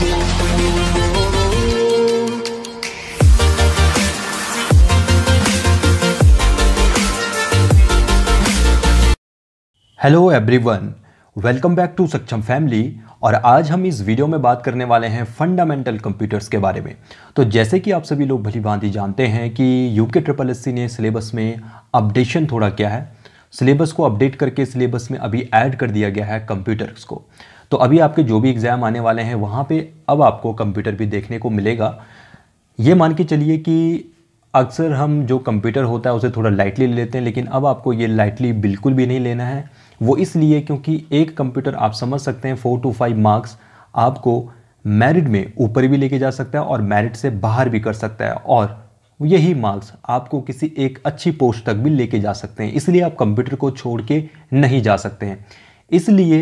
hello everyone welcome back to Saksham family और आज हम इस वीडियो में बात करने वाले हैं फंडामेंटल कंप्यूटर्स के बारे में तो जैसे कि आप सभी लोग भली भांति जानते हैं कि यूके ट्रिपल एस ने सिलेबस में अपडेशन थोड़ा किया है सिलेबस को अपडेट करके सिलेबस में अभी ऐड कर दिया गया है कंप्यूटर्स को तो अभी आपके जो भी एग्ज़ाम आने वाले हैं वहाँ पर अब आपको कंप्यूटर भी देखने को मिलेगा ये मान के चलिए कि अक्सर हम जो कंप्यूटर होता है उसे थोड़ा लाइटली ले लेते हैं लेकिन अब आपको ये लाइटली बिल्कुल भी नहीं लेना है वो इसलिए क्योंकि एक कंप्यूटर आप समझ सकते हैं फोर टू फाइव मार्क्स आपको मेरिट में ऊपर भी लेके जा सकता है और मेरिट से बाहर भी कर सकता है और यही मार्क्स आपको किसी एक अच्छी पोस्ट तक भी लेके जा सकते हैं इसलिए आप कंप्यूटर को छोड़ के नहीं जा सकते हैं इसलिए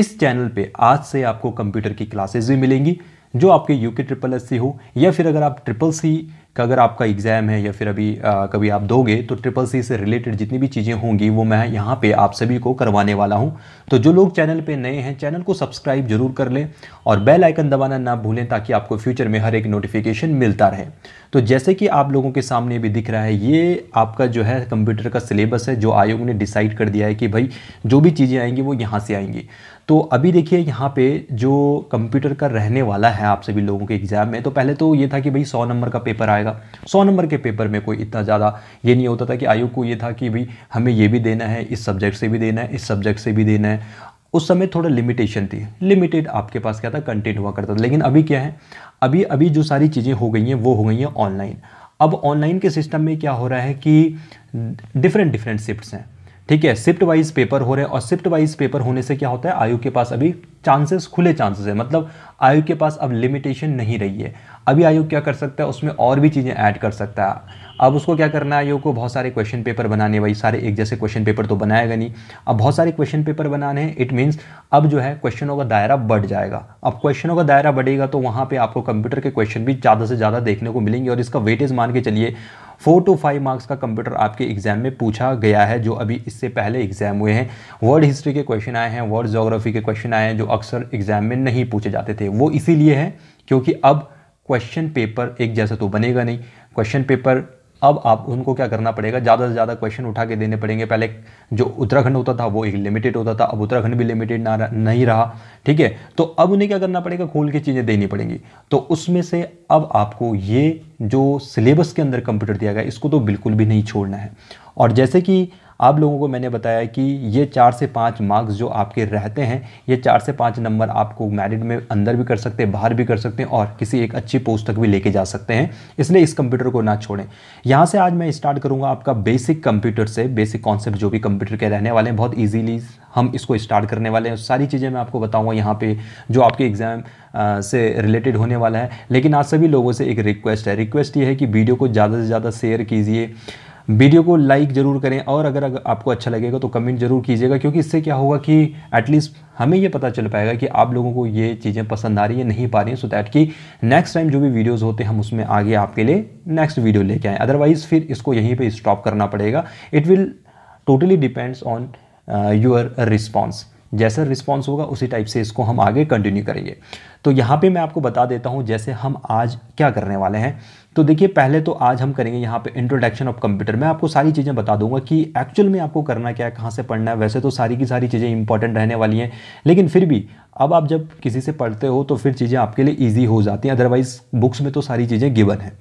इस चैनल पे आज से आपको कंप्यूटर की क्लासेस भी मिलेंगी जो आपके you K triple S C हो या फिर अगर आप ट्रिपल सी का अगर आपका एग्ज़ाम है या फिर अभी आ, कभी आप दोगे तो ट्रिपल सी से रिलेटेड जितनी भी चीज़ें होंगी वो मैं यहाँ पे आप सभी को करवाने वाला हूँ तो जो लोग चैनल पे नए हैं चैनल को सब्सक्राइब जरूर कर लें और बेल आइकन दबाना ना भूलें ताकि आपको फ्यूचर में हर एक नोटिफिकेशन मिलता रहे तो जैसे कि आप लोगों के सामने भी दिख रहा है ये आपका जो है कंप्यूटर का सिलेबस है जो आयोग ने डिसाइड कर दिया है कि भाई जो भी चीज़ें आएंगी वो यहाँ से आएंगी तो अभी देखिए यहाँ पे जो कंप्यूटर का रहने वाला है आप सभी लोगों के एग्ज़ाम में तो पहले तो ये था कि भाई सौ नंबर का पेपर आएगा सौ नंबर के पेपर में कोई इतना ज़्यादा ये नहीं होता था कि आयोग को ये था कि भाई हमें ये भी देना है इस सब्जेक्ट से भी देना है इस सब्जेक्ट से भी देना है उस समय थोड़ा लिमिटेशन थी लिमिटेड आपके पास क्या था कंटेंट हुआ करता था लेकिन अभी क्या है अभी अभी जो सारी चीज़ें हो गई हैं वो हो गई हैं ऑनलाइन अब ऑनलाइन के सिस्टम में क्या हो रहा है कि डिफरेंट डिफरेंट शिफ्ट हैं ठीक है शिफ्ट वाइज पेपर हो रहे हैं और शिफ्ट वाइज पेपर होने से क्या होता है आयोग के पास अभी चांसेस खुले चांसेस है मतलब आयोग के पास अब लिमिटेशन नहीं रही है अभी आयोग क्या कर सकता है उसमें और भी चीज़ें ऐड कर सकता है अब उसको क्या करना है आयोग को बहुत सारे क्वेश्चन पेपर बनाने वाई सारे एक जैसे क्वेश्चन पेपर तो बनाएगा नहीं अब बहुत सारे क्वेश्चन पेपर बनाने हैं इट मीन्स अब जो है क्वेश्चनों का दायरा बढ़ जाएगा अब क्वेश्चनों का दायरा बढ़ेगा तो वहाँ पर आपको कंप्यूटर के क्वेश्चन भी ज़्यादा से ज़्यादा देखने को मिलेंगे और इसका वेटेज मान के चलिए फोर टू फाइव मार्क्स का कंप्यूटर आपके एग्जाम में पूछा गया है जो अभी इससे पहले एग्जाम हुए हैं वर्ल्ड हिस्ट्री के क्वेश्चन आए हैं वर्ल्ड जोग्राफी के क्वेश्चन आए हैं जो अक्सर एग्जाम में नहीं पूछे जाते थे वो इसीलिए है क्योंकि अब क्वेश्चन पेपर एक जैसा तो बनेगा नहीं क्वेश्चन पेपर अब आप उनको क्या करना पड़ेगा ज़्यादा से ज़्यादा क्वेश्चन उठा के देने पड़ेंगे पहले जो उत्तराखंड होता था वो एक लिमिटेड होता था अब उत्तराखंड भी लिमिटेड ना नहीं रहा ठीक है तो अब उन्हें क्या करना पड़ेगा खोल के चीज़ें देनी पड़ेंगी तो उसमें से अब आपको ये जो सिलेबस के अंदर कंप्यूटर दिया गया इसको तो बिल्कुल भी नहीं छोड़ना है और जैसे कि आप लोगों को मैंने बताया कि ये चार से पाँच मार्क्स जो आपके रहते हैं ये चार से पाँच नंबर आपको मैरिट में अंदर भी कर सकते हैं बाहर भी कर सकते हैं और किसी एक अच्छी पोस्ट तक भी लेके जा सकते हैं इसलिए इस कंप्यूटर को ना छोड़ें यहाँ से आज मैं स्टार्ट करूँगा आपका बेसिक कंप्यूटर से बेसिक कॉन्सेप्ट जो भी कंप्यूटर के रहने वाले हैं बहुत ईजीली हम इसको स्टार्ट करने वाले हैं सारी चीज़ें मैं आपको बताऊँगा यहाँ पर जो आपके एग्ज़ाम से रिलेटेड होने वाला है लेकिन आज सभी लोगों से एक रिक्वेस्ट है रिक्वेस्ट ये है कि वीडियो को ज़्यादा से ज़्यादा शेयर कीजिए वीडियो को लाइक ज़रूर करें और अगर, अगर आपको अच्छा लगेगा तो कमेंट ज़रूर कीजिएगा क्योंकि इससे क्या होगा कि एटलीस्ट हमें ये पता चल पाएगा कि आप लोगों को ये चीज़ें पसंद आ रही है नहीं पा रही हैं सो दैट कि नेक्स्ट टाइम जो भी वीडियोस होते हैं हम उसमें आगे आपके लिए नेक्स्ट वीडियो लेके आएँ अदरवाइज़ फिर इसको यहीं पर स्टॉप करना पड़ेगा it will totally depends on your response जैसा रिस्पॉन्स होगा उसी टाइप से इसको हम आगे कंटिन्यू करेंगे तो यहाँ पर मैं आपको बता देता हूँ जैसे हम आज क्या करने वाले हैं तो देखिए पहले तो आज हम करेंगे यहाँ पे इंट्रोडक्शन ऑफ कंप्यूटर मैं आपको सारी चीज़ें बता दूंगा कि एक्चुअल में आपको करना क्या है कहाँ से पढ़ना है वैसे तो सारी की सारी चीज़ें इंपॉर्टेंट रहने वाली हैं लेकिन फिर भी अब आप जब किसी से पढ़ते हो तो फिर चीज़ें आपके लिए ईजी हो जाती हैं अदरवाइज़ बुक्स में तो सारी चीज़ें गिवन है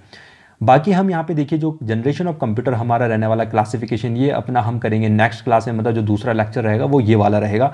बाकी हम यहाँ पे देखिए जो जनरेशन ऑफ कंप्यूटर हमारा रहने वाला क्लासिफिकेशन ये अपना हम करेंगे नेक्स्ट क्लास में मतलब जो दूसरा लेक्चर रहेगा वो ये वाला रहेगा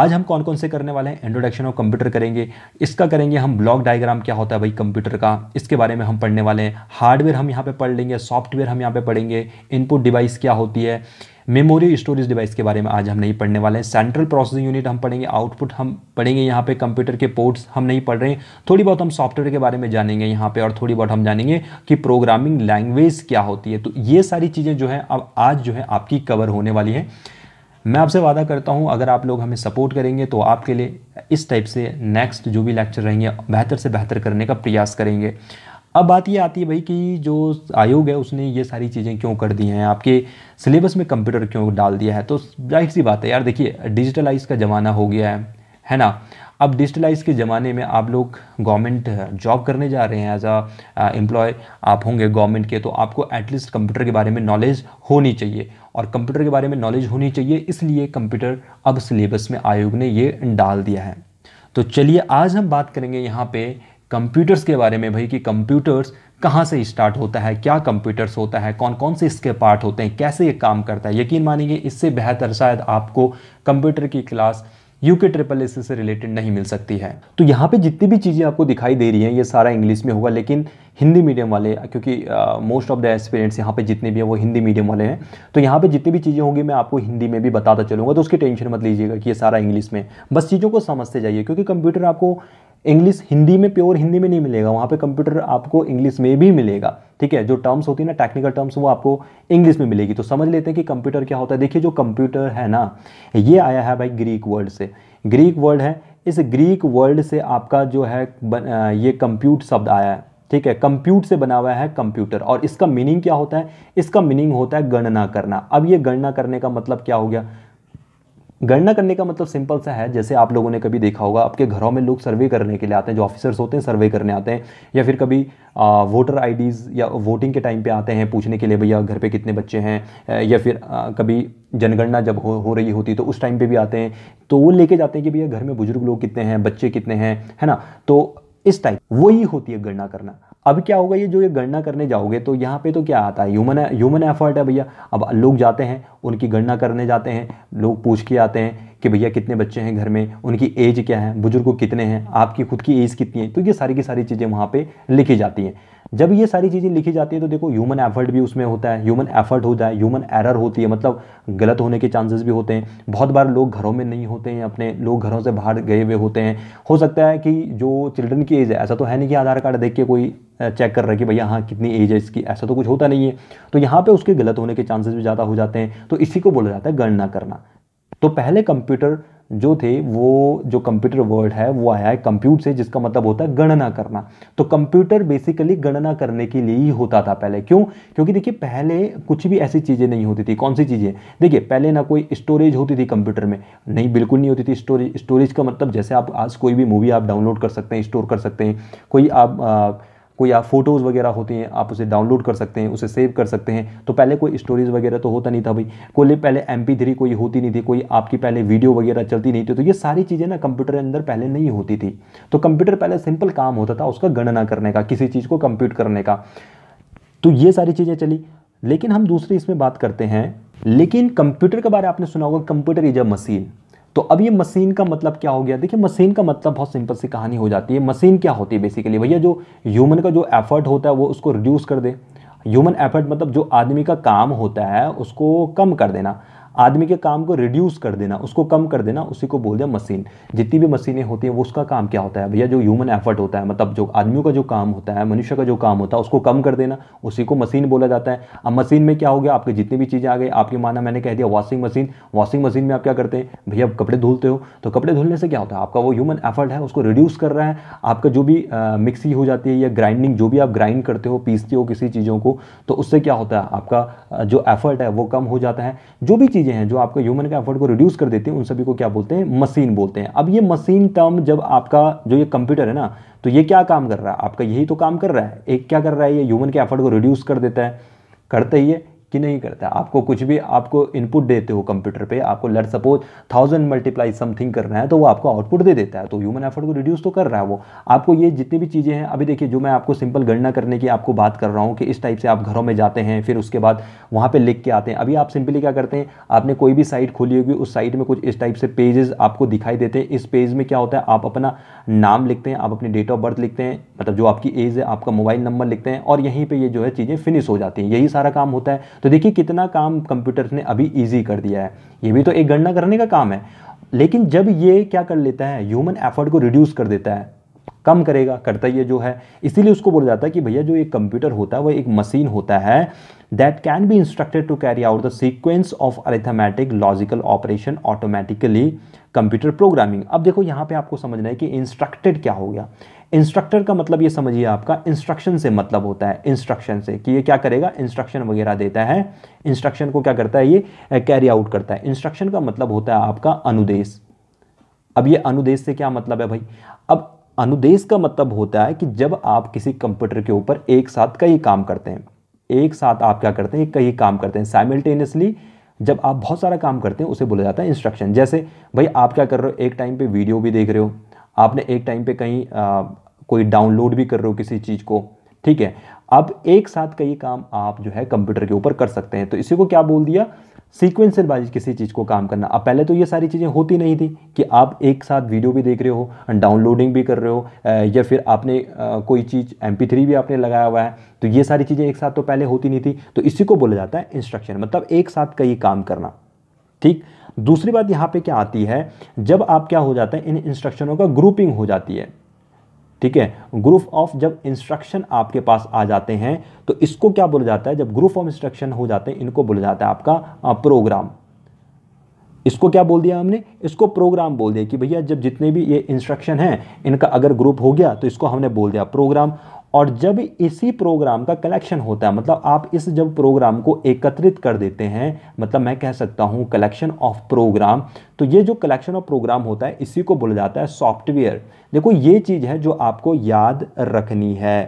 आज हम कौन कौन से करने वाले हैं इंट्रोडक्शन ऑफ कंप्यूटर करेंगे इसका करेंगे हम ब्लॉक डायग्राम क्या होता है भाई कंप्यूटर का इसके बारे में हम पढ़ने वाले हैं हार्डवेयर हम यहाँ पे पढ़ लेंगे सॉफ्टवेयर हम यहाँ पे पढ़ेंगे इनपुट डिवाइस क्या होती है मेमोरी स्टोरेज डिवाइस के बारे में आज हम नहीं पढ़ने वाले हैं सेंट्रल प्रोसेसिंग यूनिट हम पढ़ेंगे आउटपुट हम पढ़ेंगे यहाँ पे कंप्यूटर के पोर्ट्स हम नहीं पढ़ रहे हैं थोड़ी बहुत हम सॉफ्टवेयर के बारे में जानेंगे यहाँ पे और थोड़ी बहुत हम जानेंगे कि प्रोग्रामिंग लैंग्वेज क्या होती है तो ये सारी चीज़ें जो है अब आज जो है आपकी कवर होने वाली है मैं आपसे वादा करता हूँ अगर आप लोग हमें सपोर्ट करेंगे तो आपके लिए इस टाइप से नेक्स्ट जो भी लेक्चर रहेंगे बेहतर से बेहतर करने का प्रयास करेंगे अब बात ये आती है भाई कि जो आयोग है उसने ये सारी चीज़ें क्यों कर दी हैं आपके सिलेबस में कंप्यूटर क्यों डाल दिया है तो जाहिर सी बात है यार देखिए डिजिटलाइज का ज़माना हो गया है है ना अब डिजिटलाइज के ज़माने में आप लोग गवर्नमेंट जॉब करने जा रहे हैं एज अ एम्प्लॉय आप होंगे गवर्नमेंट के तो आपको एटलीस्ट कंप्यूटर के बारे में नॉलेज होनी चाहिए और कंप्यूटर के बारे में नॉलेज होनी चाहिए इसलिए कंप्यूटर अब सिलेबस में आयोग ने ये डाल दिया है तो चलिए आज हम बात करेंगे यहाँ पे कंप्यूटर्स के बारे में भाई कि कंप्यूटर्स कहाँ से स्टार्ट होता है क्या कंप्यूटर्स होता है कौन कौन से इसके पार्ट होते हैं कैसे ये काम करता है यकीन मानिए इससे बेहतर शायद आपको कंप्यूटर की class U K triple S से रिलेटेड नहीं मिल सकती है तो यहाँ पे जितनी भी चीज़ें आपको दिखाई दे रही हैं ये सारा इंग्लिश में होगा लेकिन हिंदी मीडियम वाले क्योंकि मोस्ट ऑफ द एक्सपीरियंट्स यहाँ पे जितने भी हैं वो हिंदी मीडियम वाले हैं तो यहाँ पे जितनी भी चीज़ें होंगी मैं आपको हिंदी में भी बताता चलूँगा तो उसकी टेंशन मत लीजिएगा कि ये सारा इंग्लिश में बस चीज़ों को समझते जाइए क्योंकि कंप्यूटर आपको इंग्लिश हिंदी में प्योर हिंदी में नहीं मिलेगा वहाँ पे कंप्यूटर आपको इंग्लिश में भी मिलेगा ठीक है जो टर्म्स होती है ना टेक्निकल टर्म्स वो आपको इंग्लिश में मिलेगी तो समझ लेते हैं कि कंप्यूटर क्या होता है देखिए जो कंप्यूटर है ना ये आया है भाई ग्रीक वर्ल्ड से ग्रीक वर्ड है इस ग्रीक वर्ल्ड से आपका जो है ये कंप्यूट शब्द आया है ठीक है कंप्यूट से बना हुआ है कंप्यूटर और इसका मीनिंग क्या होता है इसका मीनिंग होता है गणना करना अब ये गणना करने का मतलब क्या हो गया गणना करने का मतलब सिंपल सा है जैसे आप लोगों ने कभी देखा होगा आपके घरों में लोग सर्वे करने के लिए आते हैं जो ऑफिसर्स होते हैं सर्वे करने आते हैं या फिर कभी आ, वोटर आईडीज़ या वोटिंग के टाइम पे आते हैं पूछने के लिए भैया घर पे कितने बच्चे हैं या फिर आ, कभी जनगणना जब हो, हो रही होती तो उस टाइम पर भी आते हैं तो वो लेके जाते हैं कि भैया घर में बुजुर्ग लोग कितने हैं बच्चे कितने हैं है ना तो इस टाइप वही होती है गणना करना अब क्या होगा ये जो ये गणना करने जाओगे तो यहाँ पे तो क्या आता है ह्यूमन ह्यूमन एफर्ट है भैया अब लोग जाते हैं उनकी गणना करने जाते हैं लोग पूछ के आते हैं कि भैया कितने बच्चे हैं घर में उनकी एज क्या है बुजुर्ग कितने हैं आपकी खुद की एज कितनी है तो ये सारी की सारी चीज़ें वहाँ पर लिखी जाती हैं जब ये सारी चीज़ें लिखी जाती है तो देखो ह्यूमन एफर्ट भी उसमें होता है ह्यूमन एफर्ट होता है ह्यूमन एरर होती है मतलब गलत होने के चांसेस भी होते हैं बहुत बार लोग घरों में नहीं होते हैं अपने लोग घरों से बाहर गए हुए होते हैं हो सकता है कि जो चिल्ड्रन की एज है ऐसा तो है नहीं कि आधार कार्ड देख के कोई चेक कर रहा है कि भैया हाँ कितनी एज है इसकी ऐसा तो कुछ होता नहीं है तो यहाँ पर उसके गलत होने के चांसेस भी ज़्यादा हो जाते हैं तो इसी को बोला जाता है गणना करना तो पहले कंप्यूटर जो थे वो जो कंप्यूटर वर्ड है वो आया है कंप्यूट से जिसका मतलब होता है गणना करना तो कंप्यूटर बेसिकली गणना करने के लिए ही होता था पहले क्यों क्योंकि देखिए पहले कुछ भी ऐसी चीज़ें नहीं होती थी कौन सी चीज़ें देखिए पहले ना कोई स्टोरेज होती थी कंप्यूटर में नहीं बिल्कुल नहीं होती थी स्टोरेज स्टोरेज का मतलब जैसे आप आज कोई भी मूवी आप डाउनलोड कर सकते हैं स्टोर कर सकते हैं कोई आप आ, कोई आप फोटोज़ वगैरह होती हैं आप उसे डाउनलोड कर सकते हैं उसे सेव कर सकते हैं तो पहले कोई स्टोरीज वगैरह तो होता नहीं था भाई कोई पहले एम थ्री कोई होती नहीं थी कोई आपकी पहले वीडियो वगैरह चलती नहीं थी तो ये सारी चीज़ें ना कंप्यूटर के अंदर पहले नहीं होती थी तो कंप्यूटर पहले सिंपल काम होता था उसका गणना करने का किसी चीज़ को कंप्यूट करने का तो ये सारी चीज़ें चली लेकिन हम दूसरी इसमें बात करते हैं लेकिन कंप्यूटर के बारे में आपने सुना होगा कंप्यूटर इज अ मशीन तो अब ये मशीन का मतलब क्या हो गया देखिए मशीन का मतलब बहुत सिंपल सी कहानी हो जाती है मशीन क्या होती है बेसिकली भैया जो ह्यूमन का जो एफर्ट होता है वो उसको रिड्यूस कर दे ह्यूमन एफर्ट मतलब जो आदमी का काम होता है उसको कम कर देना आदमी के काम को रिड्यूस कर देना उसको कम कर देना उसी को बोल दिया मशीन जितनी भी मशीनें होती हैं वो उसका काम क्या होता है भैया जो ह्यूमन एफर्ट होता है मतलब जो आदमियों का जो काम होता है मनुष्य का जो काम होता है उसको कम कर देना उसी को मशीन बोला जाता है अब मशीन में क्या हो गया आपके जितनी भी चीज़ें आ गई आपकी माना मैंने कह दिया वॉशिंग मशीन वॉशिंग मशीन में आप क्या करते हैं भैया आप कपड़े धुलते हो तो कपड़े धुलने से क्या होता है आपका वो ह्यूमन एफर्ट है उसको रिड्यूस कर रहा है आपका जो भी मिक्सी हो जाती है या ग्राइंडिंग जो भी आप ग्राइंड करते हो पीसते हो किसी चीज़ों को तो उससे क्या होता है आपका जो एफर्ट है वो कम हो जाता है जो भी चीज़ चीज़ें हैं जो आपके ह्यूमन के एफर्ट को रिड्यूस कर देती हैं उन सभी को क्या बोलते हैं मशीन बोलते हैं अब ये मशीन टर्म जब आपका जो ये कंप्यूटर है ना तो ये क्या काम कर रहा है आपका यही तो काम कर रहा है एक क्या कर रहा है ये ह्यूमन के एफर्ट को रिड्यूस कर देता है करते ही है कि नहीं करता है आपको कुछ भी आपको इनपुट देते हो कंप्यूटर पे आपको let suppose thousand multiply something करना है तो वो आपको आउटपुट दे देता है तो ह्यूमन एफर्ट को रिड्यूस तो कर रहा है वो आपको ये जितनी भी चीज़ें हैं अभी देखिए जो मैं आपको सिंपल गणना करने की आपको बात कर रहा हूँ कि इस टाइप से आप घरों में जाते हैं फिर उसके बाद वहाँ पर लिख के आते हैं अभी आप सिंपली क्या करते हैं आपने कोई भी साइट खोली होगी उस साइट में कुछ इस टाइप से पेजेस आपको दिखाई देते हैं इस पेज में क्या होता है आप अपना नाम लिखते हैं आप अपनी डेट ऑफ बर्थ लिखते हैं मतलब जो आपकी एज है आपका मोबाइल नंबर लिखते हैं और यहीं पर ये जो है चीज़ें फिनिश हो जाती हैं यही सारा काम होता है तो देखिए कितना काम कंप्यूटर ने अभी ईजी कर दिया है ये भी तो एक गणना करने का काम है लेकिन जब ये क्या कर लेता है ह्यूमन एफर्ट को रिड्यूस कर देता है कम करेगा करता ये जो है इसीलिए उसको बोला जाता है कि भैया जो एक कंप्यूटर होता है वह एक मशीन होता है that can be instructed to carry out the sequence of arithmetic logical operation automatically computer programming अब देखो यहाँ पे आपको समझना है कि इंस्ट्रक्टेड क्या हो गया इंस्ट्रक्टर का मतलब ये समझिए आपका इंस्ट्रक्शन से मतलब होता है इंस्ट्रक्शन से कि ये क्या करेगा इंस्ट्रक्शन वगैरह देता है इंस्ट्रक्शन को क्या करता है ये कैरी आउट करता है इंस्ट्रक्शन का मतलब होता है आपका अनुदेश अब ये अनुदेश से क्या मतलब है भाई अब अनुदेश का मतलब होता है कि जब आप किसी कंप्यूटर के ऊपर एक साथ कई काम करते हैं एक साथ आप क्या करते हैं कई काम करते हैं साइमल्टेनियसली जब आप बहुत सारा काम करते हैं उसे बोला जाता है इंस्ट्रक्शन जैसे भाई आप क्या कर रहे हो एक टाइम पे वीडियो भी देख रहे हो आपने एक टाइम पे कहीं आ, कोई डाउनलोड भी कर रहे हो किसी चीज़ को ठीक है अब एक साथ कई काम आप जो है कंप्यूटर के ऊपर कर सकते हैं तो इसी को क्या बोल दिया सीक्वेंसल वाइज किसी चीज़ को काम करना अब पहले तो ये सारी चीज़ें होती नहीं थी कि आप एक साथ वीडियो भी देख रहे हो डाउनलोडिंग भी कर रहे हो या फिर आपने कोई चीज़ एम भी आपने लगाया हुआ है तो ये सारी चीज़ें एक साथ तो पहले होती नहीं थी तो इसी को बोला जाता है इंस्ट्रक्शन मतलब एक साथ कई काम करना ठीक दूसरी बात यहाँ पे क्या आती है जब आप क्या हो जाता है इन इंस्ट्रक्शनों का ग्रुपिंग हो जाती है ठीक है ग्रुप ऑफ जब इंस्ट्रक्शन आपके पास आ जाते हैं तो इसको क्या बोला जाता है जब ग्रुप ऑफ इंस्ट्रक्शन हो जाते हैं इनको बोला जाता है आपका प्रोग्राम इसको क्या बोल दिया हमने इसको प्रोग्राम बोल दिया कि भैया जब जितने भी ये इंस्ट्रक्शन हैं इनका अगर ग्रुप हो गया तो इसको हमने बोल दिया प्रोग्राम और जब इसी प्रोग्राम का कलेक्शन होता है मतलब आप इस जब प्रोग्राम को एकत्रित कर देते हैं मतलब मैं कह सकता हूँ कलेक्शन ऑफ प्रोग्राम तो ये जो कलेक्शन ऑफ प्रोग्राम होता है इसी को बोला जाता है सॉफ्टवेयर देखो ये चीज़ है जो आपको याद रखनी है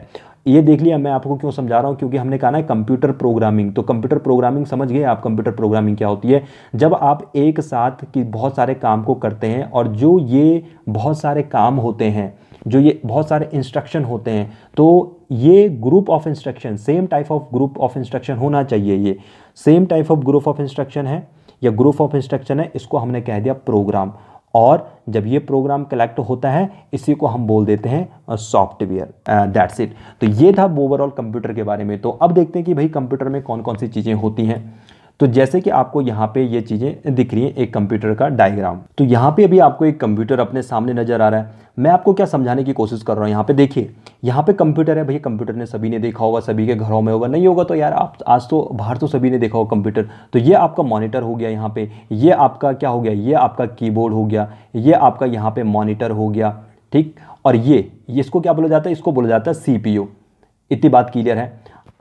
ये देख लिया मैं आपको क्यों समझा रहा हूँ क्योंकि हमने कहा ना कंप्यूटर प्रोग्रामिंग तो कंप्यूटर प्रोग्रामिंग समझ गए आप कंप्यूटर प्रोग्रामिंग क्या होती है जब आप एक साथ की बहुत सारे काम को करते हैं और जो ये बहुत सारे काम होते हैं जो ये बहुत सारे इंस्ट्रक्शन होते हैं तो ये group of instruction same type of group of instruction होना चाहिए ये same type of group of instruction है या ग्रुप ऑफ इंस्ट्रक्शन है इसको हमने कह दिया प्रोग्राम और जब ये प्रोग्राम कलेक्ट होता है इसी को हम बोल देते हैं सॉफ्टवेयर दैट्स इट तो ये था ओवरऑल कंप्यूटर के बारे में तो अब देखते हैं कि भाई कंप्यूटर में कौन कौन सी चीज़ें होती हैं तो जैसे कि आपको यहाँ पे ये चीज़ें दिख रही हैं एक कंप्यूटर का डायग्राम तो यहाँ पे अभी आपको एक कंप्यूटर अपने सामने नज़र आ रहा है मैं आपको क्या समझाने की कोशिश कर रहा हूँ यहाँ पे देखिए यहाँ पे कंप्यूटर है भैया कंप्यूटर ने सभी ने देखा होगा सभी के घरों में होगा नहीं होगा तो यार आप आज तो बाहर तो सभी ने देखा होगा कंप्यूटर तो ये आपका मॉनिटर हो गया यहाँ पे ये आपका क्या हो गया ये आपका कीबोर्ड हो गया ये आपका यहाँ पे मॉनिटर हो गया ठीक और ये इसको क्या बोला जाता है इसको बोला जाता है सी इतनी बात क्लियर है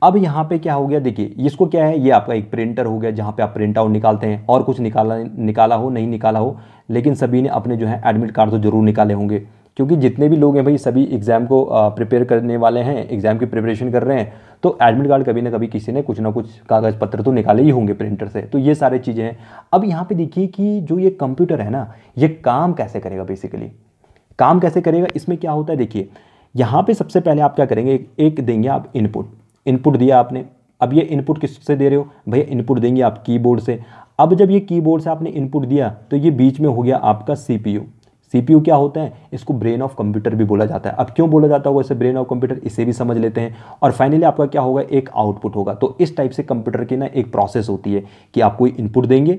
अब यहाँ पे क्या हो गया देखिए इसको क्या है ये आपका एक प्रिंटर हो गया जहाँ पे आप प्रिंट आउट निकालते हैं और कुछ निकाला निकाला हो नहीं निकाला हो लेकिन सभी ने अपने जो है एडमिट कार्ड तो ज़रूर निकाले होंगे क्योंकि जितने भी लोग हैं भाई सभी एग्ज़ाम को प्रिपेयर करने वाले हैं एग्ज़ाम की प्रिपरेशन कर रहे हैं तो एडमिट कार्ड कभी ना कभी किसी ने कुछ ना कुछ कागज़ पत्र तो निकाले ही होंगे प्रिंटर से तो ये सारे चीज़ें हैं अब यहाँ पे देखिए कि जो ये कंप्यूटर है ना ये काम कैसे करेगा बेसिकली काम कैसे करेगा इसमें क्या होता है देखिए यहाँ पे सबसे पहले आप क्या करेंगे एक देंगे आप इनपुट इनपुट दिया आपने अब ये इनपुट किससे दे रहे हो भैया इनपुट देंगे आप कीबोर्ड से अब जब ये कीबोर्ड से आपने इनपुट दिया तो ये बीच में हो गया आपका सीपीयू सीपीयू क्या होता है इसको ब्रेन ऑफ कंप्यूटर भी बोला जाता है अब क्यों बोला जाता होगा इसे ब्रेन ऑफ कंप्यूटर इसे भी समझ लेते हैं और फाइनली आपका क्या होगा एक आउटपुट होगा तो इस टाइप से कंप्यूटर की ना एक प्रोसेस होती है कि आप कोई इनपुट देंगे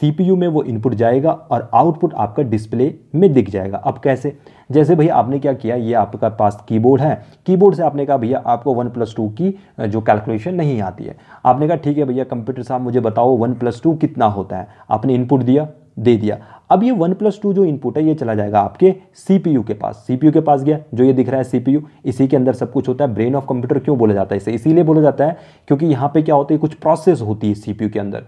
सीपीयू में वो इनपुट जाएगा और आउटपुट आपका डिस्प्ले में दिख जाएगा अब कैसे जैसे भैया आपने क्या किया ये आपका पास कीबोर्ड है कीबोर्ड से आपने कहा भैया आपको वन प्लस टू की जो कैलकुलेशन नहीं आती है आपने कहा ठीक है भैया कंप्यूटर साहब मुझे बताओ वन प्लस टू कितना होता है आपने इनपुट दिया दे दिया अब ये वन प्लस टू जो इनपुट है ये चला जाएगा आपके सीपीयू के पास सीपीयू के पास गया जो ये दिख रहा है सीपीयू इसी के अंदर सब कुछ होता है ब्रेन ऑफ कंप्यूटर क्यों बोला जाता है इसे इसीलिए बोला जाता है क्योंकि यहाँ पे क्या होता है कुछ प्रोसेस होती है सीपीयू के अंदर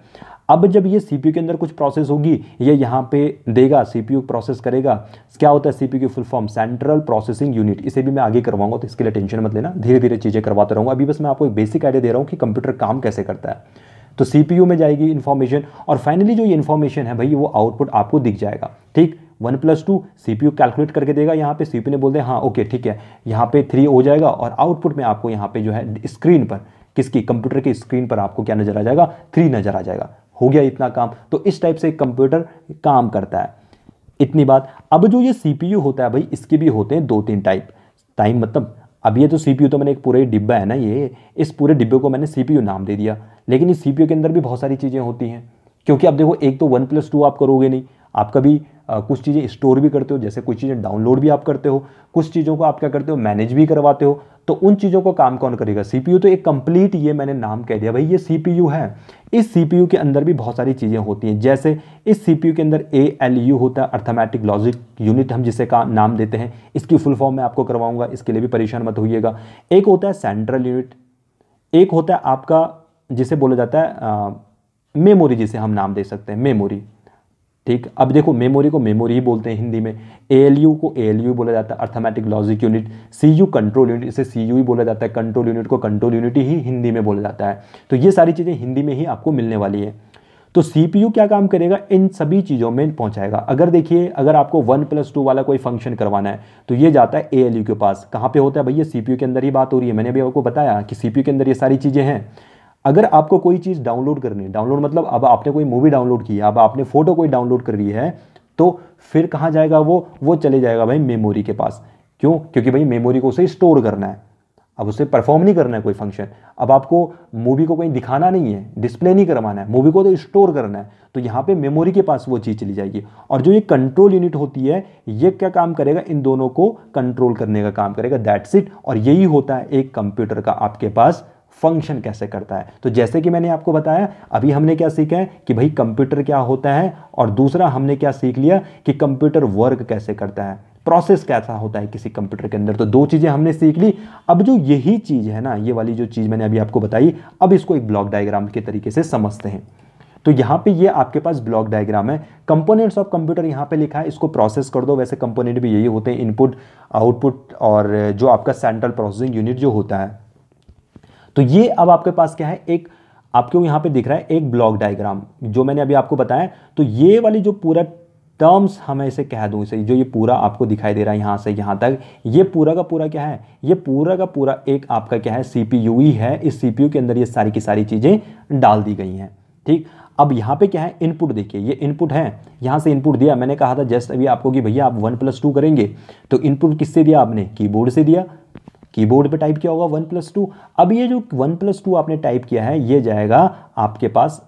अब जब ये सी के अंदर कुछ प्रोसेस होगी ये यहाँ पे देगा सी प्रोसेस करेगा क्या होता है सी की full form central processing unit इसे भी मैं आगे करवाऊंगा तो इसके लिए टेंशन मत लेना धीरे धीरे चीज़ें करवाता रहूँगा अभी बस मैं आपको एक बेसिक आइडिया दे रहा हूँ कि कंप्यूटर काम कैसे करता है तो सी में जाएगी इन्फॉर्मेशन और फाइनली जो ये इन्फॉर्मेशन है भाई वो आउटपुट आपको दिख जाएगा ठीक one plus two C calculate करके देगा यहाँ पे सी ने बोल दे हाँ ओके ठीक है यहाँ पे थ्री हो जाएगा और आउटपुट में आपको यहाँ पे जो है स्क्रीन पर किसकी कंप्यूटर की स्क्रीन पर आपको क्या नजर आ जाएगा थ्री नजर आ जाएगा हो गया इतना काम तो इस टाइप से कंप्यूटर काम करता है इतनी बात अब जो ये सीपीयू होता है भाई इसके भी होते हैं दो तीन टाइप टाइम मतलब अब ये तो सीपीयू तो मैंने एक पूरे डिब्बा है ना ये इस पूरे डिब्बे को मैंने सीपीयू नाम दे दिया लेकिन इस सीपीयू के अंदर भी बहुत सारी चीज़ें होती हैं क्योंकि अब देखो एक तो वन प्लस टू आप करोगे नहीं आप कभी कुछ चीज़ें स्टोर भी करते हो जैसे कुछ चीज़ें डाउनलोड भी आप करते हो कुछ चीज़ों को आप क्या करते हो मैनेज भी करवाते हो तो उन चीज़ों को काम कौन करेगा सी तो एक कंप्लीट ये मैंने नाम कह दिया भाई ये सी है इस सी के अंदर भी बहुत सारी चीज़ें होती हैं जैसे इस सी के अंदर ए एल यू होता है अर्थमेटिक लॉजिक यूनिट हम जिसे का नाम देते हैं इसकी फुल फॉर्म मैं आपको करवाऊंगा इसके लिए भी परेशान मत होइएगा एक होता है सेंट्रल यूनिट एक होता है आपका जिसे बोला जाता है मेमोरी जिसे हम नाम दे सकते हैं मेमोरी ठीक अब देखो मेमोरी को मेमोरी ही बोलते हैं हिंदी में ए को ए बोला जाता है arithmetic logic unit C U control unit इसे सी यू ही बोला जाता है कंट्रोल यूनिट को कंट्रोल यूनिट ही हिंदी में बोला जाता है तो ये सारी चीज़ें हिंदी में ही आपको मिलने वाली है तो सी क्या काम करेगा इन सभी चीज़ों में पहुंचाएगा अगर देखिए अगर आपको वन प्लस टू वाला कोई फंक्शन करवाना है तो ये जाता है ए के पास कहाँ पर होता है भैया सी के अंदर ही बात हो रही है मैंने भी आपको बताया कि सी के अंदर ये सारी चीज़ें हैं अगर आपको कोई चीज़ डाउनलोड करनी है डाउनलोड मतलब अब आपने कोई मूवी डाउनलोड की है अब आपने फ़ोटो कोई डाउनलोड कर रही है तो फिर कहाँ जाएगा वो वो चले जाएगा भाई मेमोरी के पास क्यों क्योंकि भाई मेमोरी को उसे स्टोर करना है अब उसे परफॉर्म नहीं करना है कोई फंक्शन अब आपको मूवी को कहीं दिखाना नहीं है डिस्प्ले नहीं करवाना है मूवी को तो स्टोर करना है तो यहाँ पे मेमोरी के पास वो चीज़ चली जाएगी और जो ये कंट्रोल यूनिट होती है ये क्या काम करेगा इन दोनों को कंट्रोल करने का काम करेगा दैट्स इट और यही होता है एक कंप्यूटर का आपके पास फंक्शन कैसे करता है तो जैसे कि मैंने आपको बताया अभी हमने क्या सीखा है कि भाई कंप्यूटर क्या होता है और दूसरा हमने क्या सीख लिया कि कंप्यूटर वर्क कैसे करता है प्रोसेस कैसा होता है किसी कंप्यूटर के अंदर तो दो चीज़ें हमने सीख ली अब जो यही चीज़ है ना ये वाली जो चीज़ मैंने अभी आपको बताई अब इसको एक ब्लॉक डायग्राम के तरीके से समझते हैं तो यहाँ पे ये आपके पास ब्लॉक डायग्राम है कंपोनेंट्स ऑफ कंप्यूटर यहाँ पे लिखा है इसको प्रोसेस कर दो वैसे कंपोनेंट भी यही होते हैं इनपुट आउटपुट और जो आपका सेंट्रल प्रोसेसिंग यूनिट जो होता है तो ये अब आपके पास क्या है एक आपको यहां पे दिख रहा है एक ब्लॉक डायग्राम जो मैंने अभी आपको बताया तो ये वाली जो पूरा टर्म्स हमें इसे कह दूँ इसे जो ये पूरा आपको दिखाई दे रहा है यहां से यहां तक ये पूरा का पूरा क्या है ये पूरा का पूरा एक आपका क्या है सी ही e है इस सी e के अंदर ये सारी की सारी चीज़ें डाल दी गई हैं ठीक अब यहाँ पे क्या है इनपुट देखिए ये इनपुट है यहाँ से इनपुट दिया मैंने कहा था जस्ट अभी आपको कि भैया आप वन प्लस टू करेंगे तो इनपुट किससे दिया आपने कीबोर्ड से दिया कीबोर्ड पे टाइप किया होगा वन प्लस टू अब ये जो वन प्लस टू आपने टाइप किया है ये जाएगा आपके पास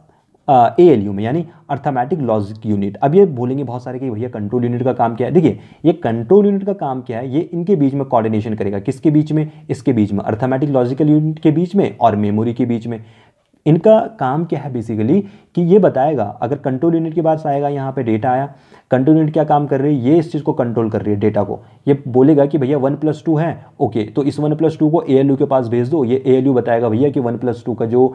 ए एल यू में यानी अर्थमेटिक लॉजिक यूनिट अब ये बोलेंगे बहुत सारे कि भैया कंट्रोल यूनिट का काम क्या है देखिए ये कंट्रोल यूनिट का काम क्या है ये इनके बीच में कोऑर्डिनेशन करेगा किसके बीच में इसके बीच में अर्थमेटिक लॉजिकल यूनिट के बीच में और मेमोरी के बीच में इनका काम क्या है बेसिकली कि ये बताएगा अगर कंट्रोल यूनिट के बाद आएगा यहाँ पर डेटा आया कंटोनेंट क्या काम कर रही है ये इस चीज़ को कंट्रोल कर रही है डेटा को ये बोलेगा कि भैया वन प्लस टू है ओके तो इस वन प्लस टू को ए के पास भेज दो ये ए बताएगा भैया कि वन प्लस टू का जो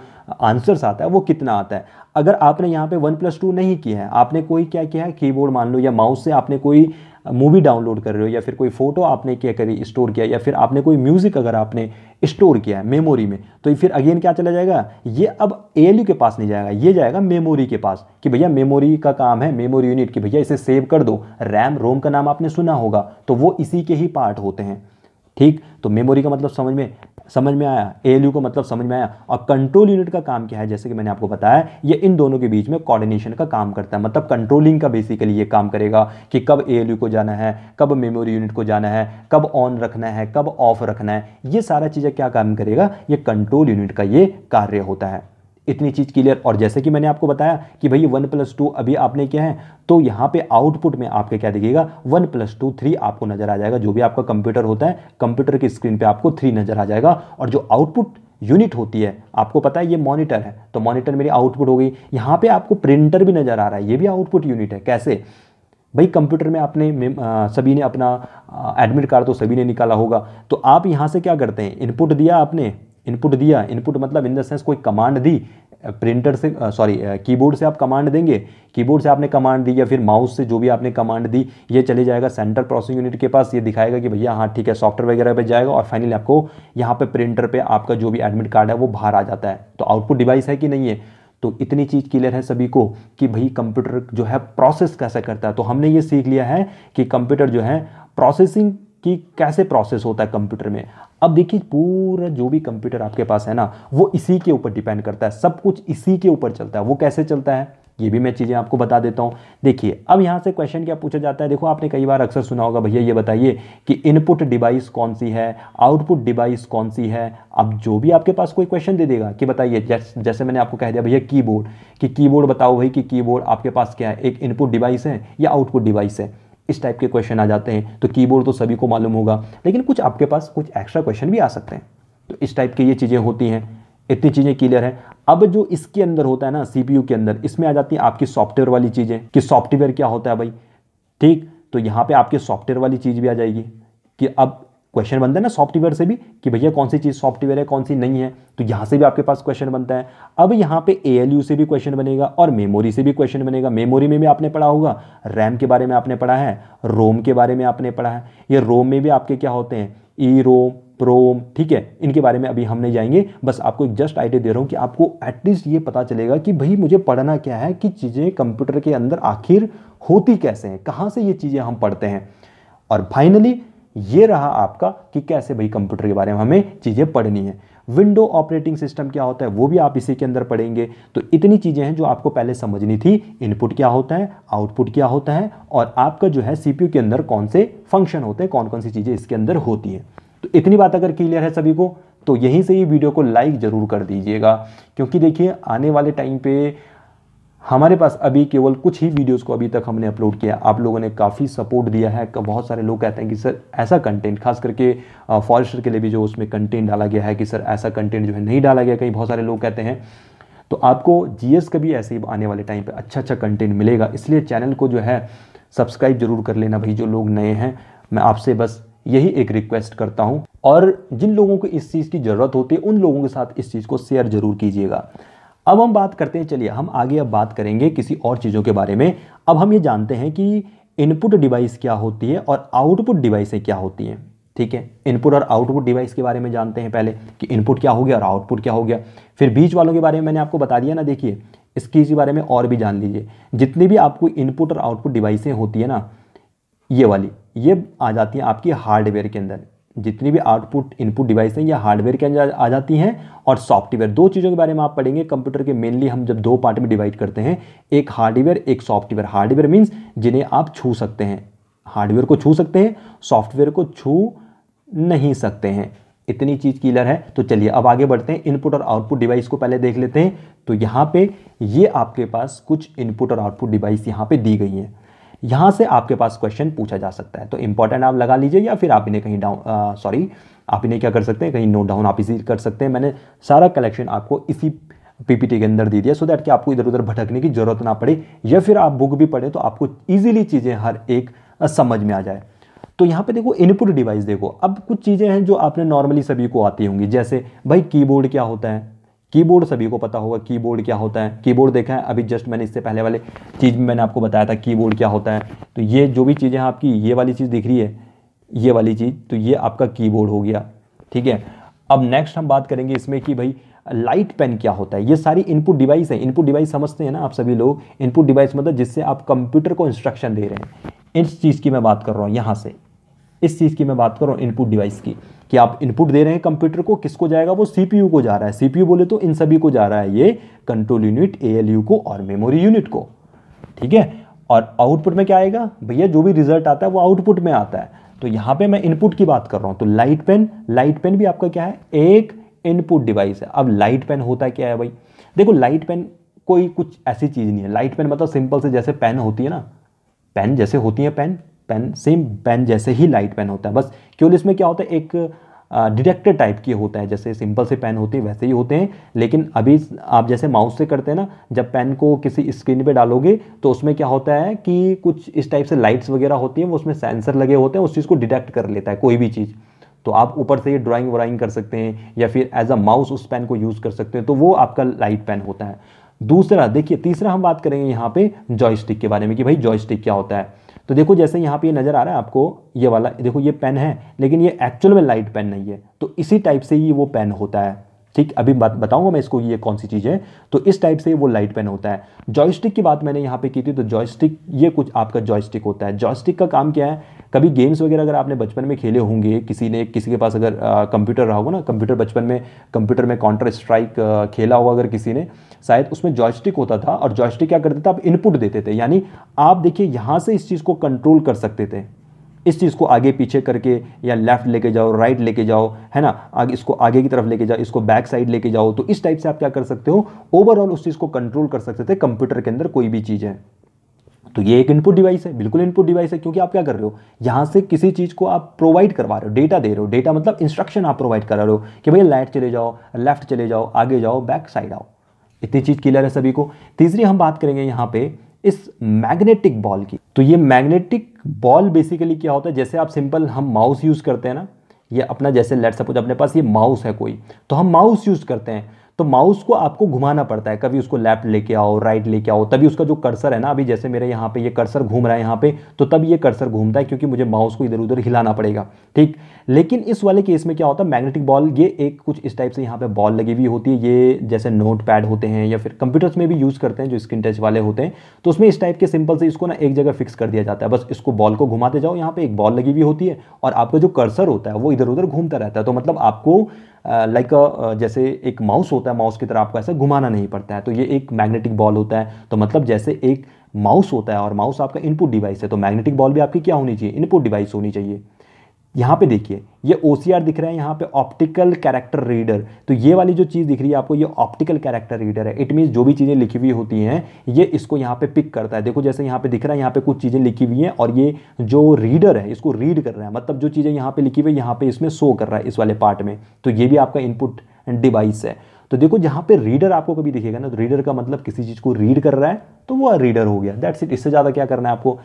आंसर्स आता है वो कितना आता है अगर आपने यहाँ पे वन प्लस टू नहीं किया है आपने कोई क्या किया है कीबोर्ड मान लो या माउस से आपने कोई मूवी डाउनलोड कर रहे हो या फिर कोई फ़ोटो आपने क्या करी स्टोर किया या फिर आपने कोई म्यूज़िक अगर आपने स्टोर किया है मेमोरी में तो फिर अगेन क्या चला जाएगा ये अब ए के पास नहीं जाएगा ये जाएगा मेमोरी के पास कि भैया मेमोरी का काम है मेमोरी यूनिट कि भैया इसे सेव कर दो रैम रोम का नाम आपने सुना होगा तो वो इसी के ही पार्ट होते हैं ठीक तो मेमोरी का मतलब समझ में समझ में आया ए एल यू का मतलब समझ में आया और कंट्रोल यूनिट का काम क्या है जैसे कि मैंने आपको बताया ये इन दोनों के बीच में कोऑर्डिनेशन का काम करता है मतलब कंट्रोलिंग का बेसिकली ये काम करेगा कि कब ए एल यू को जाना है कब मेमोरी यूनिट को जाना है कब ऑन रखना है कब ऑफ रखना है ये सारा चीज़ें क्या काम करेगा ये कंट्रोल यूनिट का ये कार्य होता है इतनी चीज़ क्लियर और जैसे कि मैंने आपको बताया कि भाई वन प्लस टू अभी आपने क्या है तो यहाँ पे आउटपुट में आपके क्या दिखेगा वन प्लस टू थ्री आपको नज़र आ जाएगा जो भी आपका कंप्यूटर होता है कंप्यूटर की स्क्रीन पे आपको थ्री नज़र आ जाएगा और जो आउटपुट यूनिट होती है आपको पता है ये मॉनिटर है तो मॉनिटर मेरी आउटपुट हो गई यहाँ पे आपको प्रिंटर भी नज़र आ रहा है ये भी आउटपुट यूनिट है कैसे भाई कंप्यूटर में आपने आ, सभी ने अपना एडमिट कार्ड तो सभी ने निकाला होगा तो आप यहाँ से क्या करते हैं इनपुट दिया आपने इनपुट दिया इनपुट मतलब इन द सेंस कोई कमांड दी प्रिंटर से सॉरी कीबोर्ड से आप कमांड देंगे कीबोर्ड से आपने कमांड दी या फिर माउस से जो भी आपने कमांड दी ये चले जाएगा सेंट्रल प्रोसेसिंग यूनिट के पास ये दिखाएगा कि भैया हाँ ठीक है सॉफ्टवेयर वगैरह पे जाएगा और फाइनली आपको यहाँ पे प्रिंटर पे आपका जो भी एडमिट कार्ड है वो बाहर आ जाता है तो आउटपुट डिवाइस है कि नहीं है तो इतनी चीज़ क्लियर है सभी को कि भाई कंप्यूटर जो है प्रोसेस कैसे करता है तो हमने ये सीख लिया है कि कंप्यूटर जो है प्रोसेसिंग कि कैसे प्रोसेस होता है कंप्यूटर में अब देखिए पूरा जो भी कंप्यूटर आपके पास है ना वो इसी के ऊपर डिपेंड करता है सब कुछ इसी के ऊपर चलता है वो कैसे चलता है ये भी मैं चीज़ें आपको बता देता हूँ देखिए अब यहाँ से क्वेश्चन क्या पूछा जाता है देखो आपने कई बार अक्सर सुना होगा भैया ये बताइए कि इनपुट डिवाइस कौन सी है आउटपुट डिवाइस कौन सी है अब जो भी आपके पास कोई क्वेश्चन दे देगा कि बताइए जैस, जैसे मैंने आपको कह दिया भैया कीबोर्ड कि कीबोर्ड बताओ भाई कि कीबोर्ड आपके पास क्या है एक इनपुट डिवाइस है या आउटपुट डिवाइस है इस टाइप के क्वेश्चन आ जाते हैं तो कीबोर्ड तो सभी को मालूम होगा लेकिन कुछ आपके पास कुछ एक्स्ट्रा क्वेश्चन भी आ सकते हैं तो इस टाइप की ये चीज़ें होती हैं इतनी चीज़ें क्लियर है अब जो इसके अंदर होता है ना सीपीयू के अंदर इसमें आ जाती है आपकी सॉफ्टवेयर वाली चीज़ें कि सॉफ्टवेयर क्या होता है भाई ठीक तो यहाँ पे आपके सॉफ्टवेयर वाली चीज़ भी आ जाएगी कि अब क्वेश्चन बनता है ना सॉफ्टवेयर से भी कि भैया कौन सी चीज़ सॉफ्टवेयर है कौन सी नहीं है तो यहाँ से भी आपके पास क्वेश्चन बनता है अब यहाँ पे ए से भी क्वेश्चन बनेगा और मेमोरी से भी क्वेश्चन बनेगा मेमोरी में भी आपने पढ़ा होगा रैम के बारे में आपने पढ़ा है रोम के बारे में आपने पढ़ा है ये रोम में भी आपके क्या होते हैं ई रोम प्रोम ठीक है इनके बारे में अभी हम नहीं जाएंगे बस आपको एक जस्ट आइडिया दे रहा हूँ कि आपको एटलीस्ट ये पता चलेगा कि भाई मुझे पढ़ना क्या है कि चीज़ें कंप्यूटर के अंदर आखिर होती कैसे हैं कहाँ से ये चीज़ें हम पढ़ते हैं और फाइनली ये रहा आपका कि कैसे भाई कंप्यूटर के बारे में हमें चीज़ें पढ़नी है विंडो ऑपरेटिंग सिस्टम क्या होता है वो भी आप इसी के अंदर पढ़ेंगे तो इतनी चीज़ें हैं जो आपको पहले समझनी थी इनपुट क्या होता है आउटपुट क्या होता है और आपका जो है सी के अंदर कौन से फंक्शन होते हैं कौन कौन सी चीज़ें इसके अंदर होती हैं तो इतनी बात अगर क्लियर है सभी को तो यहीं से ये वीडियो को लाइक ज़रूर कर दीजिएगा क्योंकि देखिए आने वाले टाइम पे हमारे पास अभी केवल कुछ ही वीडियोस को अभी तक हमने अपलोड किया आप लोगों ने काफ़ी सपोर्ट दिया है बहुत सारे लोग कहते हैं कि सर ऐसा कंटेंट खास करके फॉरेस्टर के लिए भी जो उसमें कंटेंट डाला गया है कि सर ऐसा कंटेंट जो है नहीं डाला गया कहीं बहुत सारे लोग कहते हैं तो आपको जीएस का भी ऐसे ही आने वाले टाइम पर अच्छा अच्छा कंटेंट मिलेगा इसलिए चैनल को जो है सब्सक्राइब जरूर कर लेना भाई जो लोग नए हैं मैं आपसे बस यही एक रिक्वेस्ट करता हूँ और जिन लोगों को इस चीज़ की ज़रूरत होती है उन लोगों के साथ इस चीज़ को शेयर जरूर कीजिएगा अब हम बात करते हैं चलिए हम आगे अब बात करेंगे किसी और चीज़ों के बारे में अब हम ये जानते हैं कि इनपुट डिवाइस क्या होती है और आउटपुट डिवाइसें क्या होती हैं ठीक है इनपुट और आउटपुट डिवाइस के बारे में जानते हैं पहले कि इनपुट क्या हो गया और आउटपुट क्या हो गया फिर बीच वालों के बारे में मैंने आपको बता दिया ना देखिए इसकी इसी बारे में और भी जान लीजिए जितनी भी आपको इनपुट और आउटपुट डिवाइसें होती है ना ये वाली ये आ जाती हैं आपकी हार्डवेयर के अंदर जितनी भी आउटपुट इनपुट डिवाइस हैं या हार्डवेयर के अंदर आ जाती हैं और सॉफ्टवेयर दो चीज़ों के बारे में आप पढ़ेंगे कंप्यूटर के मेनली हम जब दो पार्ट में डिवाइड करते हैं एक हार्डवेयर एक सॉफ्टवेयर हार्डवेयर मीन्स जिन्हें आप छू सकते हैं हार्डवेयर को छू सकते हैं सॉफ्टवेयर को छू नहीं सकते हैं इतनी चीज़ क्लियर है तो चलिए अब आगे बढ़ते हैं इनपुट और आउटपुट डिवाइस को पहले देख लेते हैं तो यहाँ पे ये आपके पास कुछ इनपुट और आउटपुट डिवाइस यहाँ पे दी गई हैं यहाँ से आपके पास क्वेश्चन पूछा जा सकता है तो इंपॉर्टेंट आप लगा लीजिए या फिर आप इन्हें कहीं डाउन सॉरी आप इन्हें क्या कर सकते हैं कहीं नोट डाउन आप इसी कर सकते हैं मैंने सारा कलेक्शन आपको इसी पीपीटी के अंदर दे दिया सो दैट कि आपको इधर उधर भटकने की जरूरत ना पड़े या फिर आप बुक भी पढ़े तो आपको ईजिली चीज़ें हर एक समझ में आ जाए तो यहाँ पे देखो इनपुट डिवाइस देखो अब कुछ चीज़ें हैं जो आपने नॉर्मली सभी को आती होंगी जैसे भाई कीबोर्ड क्या होता है कीबोर्ड सभी को पता होगा कीबोर्ड क्या होता है कीबोर्ड देखा है अभी जस्ट मैंने इससे पहले वाले चीज़ में मैंने आपको बताया था कीबोर्ड क्या होता है तो ये जो भी चीज़ें आपकी ये वाली चीज़ दिख रही है ये वाली चीज़ तो ये आपका कीबोर्ड हो गया ठीक है अब नेक्स्ट हम बात करेंगे इसमें कि भाई लाइट पेन क्या होता है ये सारी इनपुट डिवाइस है इनपुट डिवाइस समझते हैं ना आप सभी लोग इनपुट डिवाइस मतलब जिससे आप कंप्यूटर को इंस्ट्रक्शन दे रहे हैं इस चीज़ की मैं बात कर रहा हूँ यहाँ से इस चीज़ की मैं बात कर रहा हूँ इनपुट डिवाइस की कि आप इनपुट दे रहे हैं कंप्यूटर को किसको जाएगा वो सीपीयू को जा रहा है सीपीयू बोले तो इन सभी को जा रहा है ये कंट्रोल यूनिट एएलयू को और मेमोरी यूनिट को ठीक है और आउटपुट में क्या आएगा भैया जो भी रिजल्ट आता है वो आउटपुट में आता है तो यहाँ पे मैं इनपुट की बात कर रहा हूँ तो लाइट पेन लाइट पेन भी आपका क्या है एक इनपुट डिवाइस है अब लाइट पेन होता क्या है भाई देखो लाइट पेन कोई कुछ ऐसी चीज़ नहीं है लाइट पेन मतलब सिंपल से जैसे पेन होती है ना पेन जैसे होती है पेन पेन सेम पेन जैसे ही लाइट पेन होता है बस केवल इसमें क्या होता है एक डिटेक्टर टाइप की होता है जैसे सिंपल से पेन होते हैं वैसे ही होते हैं लेकिन अभी आप जैसे माउस से करते हैं ना जब पेन को किसी स्क्रीन पे डालोगे तो उसमें क्या होता है कि कुछ इस टाइप से लाइट्स वगैरह होती हैं वो उसमें सेंसर लगे होते हैं उस चीज़ को डिटेक्ट कर लेता है कोई भी चीज़ तो आप ऊपर से ये ड्राइंग वराइंग कर सकते हैं या फिर एज अ माउस उस पेन को यूज़ कर सकते हैं तो वो आपका लाइट पेन होता है दूसरा देखिए तीसरा हम बात करेंगे यहाँ पे जॉयस्टिक के बारे में कि भाई जॉयस्टिक क्या होता है तो देखो जैसे यहाँ पे ये नज़र आ रहा है आपको ये वाला देखो ये पेन है लेकिन ये एक्चुअल में लाइट पेन नहीं है तो इसी टाइप से ही वो पेन होता है ठीक अभी बात बताऊंगा मैं इसको ये कौन सी चीज़ है तो इस टाइप से वो लाइट पेन होता है जॉयस्टिक की बात मैंने यहाँ पे की थी तो जॉयस्टिक ये कुछ आपका जॉयस्टिक होता है जॉयस्टिक का काम क्या है कभी गेम्स वगैरह अगर आपने बचपन में खेले होंगे किसी ने किसी के पास अगर कंप्यूटर रहा होगा ना कंप्यूटर बचपन में कंप्यूटर में काउंटर स्ट्राइक खेला होगा अगर किसी ने शायद उसमें जॉयस्टिक होता था और जॉयस्टिक क्या करते थे आप इनपुट देते थे यानी आप देखिए यहाँ से इस चीज़ को कंट्रोल कर सकते थे इस चीज़ को आगे पीछे करके या लेफ्ट लेके जाओ राइट लेके जाओ है ना आगे इसको आगे की तरफ लेके जाओ इसको बैक साइड लेके जाओ तो इस टाइप से आप क्या कर सकते हो ओवरऑल उस चीज़ को कंट्रोल कर सकते थे कंप्यूटर के अंदर कोई भी चीज़ है तो ये एक इनपुट डिवाइस है बिल्कुल इनपुट डिवाइस है क्योंकि आप क्या कर रहे हो यहाँ से किसी चीज़ को आप प्रोवाइड करवा रहे हो डेटा दे रहे हो डेटा मतलब इंस्ट्रक्शन आप प्रोवाइड करा रहे हो कि भैया लाइट चले जाओ लेफ्ट चले जाओ आगे जाओ बैक साइड आओ इतनी चीज़ क्लियर है सभी को तीसरी हम बात करेंगे यहाँ पे इस मैग्नेटिक बॉल की तो ये मैग्नेटिक बॉल बेसिकली क्या होता है जैसे आप सिंपल हम माउस यूज़ करते हैं ना ये अपना जैसे लेट सपोज अपने पास ये माउस है कोई तो हम माउस यूज़ करते हैं तो माउस को आपको घुमाना पड़ता है कभी उसको लेफ्ट लेके आओ राइट लेके आओ तभी उसका जो कर्सर है ना अभी जैसे मेरे यहाँ पे ये यह कर्सर घूम रहा है यहाँ पे तो तब ये कर्सर घूमता है क्योंकि मुझे माउस को इधर उधर हिलाना पड़ेगा ठीक लेकिन इस वाले केस में क्या होता है मैग्नेटिक बॉल ये एक कुछ इस टाइप से यहाँ पे बॉल लगी हुई होती है ये जैसे नोट पैड होते हैं या फिर कंप्यूटर्स में भी यूज़ करते हैं जो स्क्रीन टच वाले होते हैं तो उसमें इस टाइप के सिंपल से इसको ना एक जगह फिक्स कर दिया जाता है बस इसको बॉल को घुमाते जाओ यहाँ पर एक बॉल लगी हुई होती है और आपका जो कर्सर होता है वो इधर उधर घूमता रहता है तो मतलब आपको लाइक like जैसे एक माउस होता है माउस की तरह आपको ऐसा घुमाना नहीं पड़ता है तो ये एक मैग्नेटिक बॉल होता है तो मतलब जैसे एक माउस होता है और माउस आपका इनपुट डिवाइस है तो मैग्नेटिक बॉल भी आपकी क्या होनी चाहिए इनपुट डिवाइस होनी चाहिए यहाँ पे देखिए ये ओ दिख रहा है यहाँ पे ऑप्टिकल कैरेक्टर रीडर तो ये वाली जो चीज़ दिख रही है आपको ये ऑप्टिकल कैरेक्टर रीडर है इट मीन्स जो भी चीज़ें लिखी हुई होती हैं ये इसको यहाँ पे पिक करता है देखो जैसे यहाँ पे दिख रहा है यहाँ पे कुछ चीज़ें लिखी हुई हैं और ये जो रीडर है इसको रीड कर रहा है मतलब जो चीज़ें यहाँ पर लिखी हुई है यहाँ पर इसमें शो कर रहा है इस वाले पार्ट में तो ये भी आपका इनपुट डिवाइस है तो देखो जहाँ पे रीडर आपको कभी दिखेगा ना तो रीडर का मतलब किसी चीज़ को रीड कर रहा है तो वो रीडर हो गया दैट्स इट इससे ज़्यादा क्या करना है आपको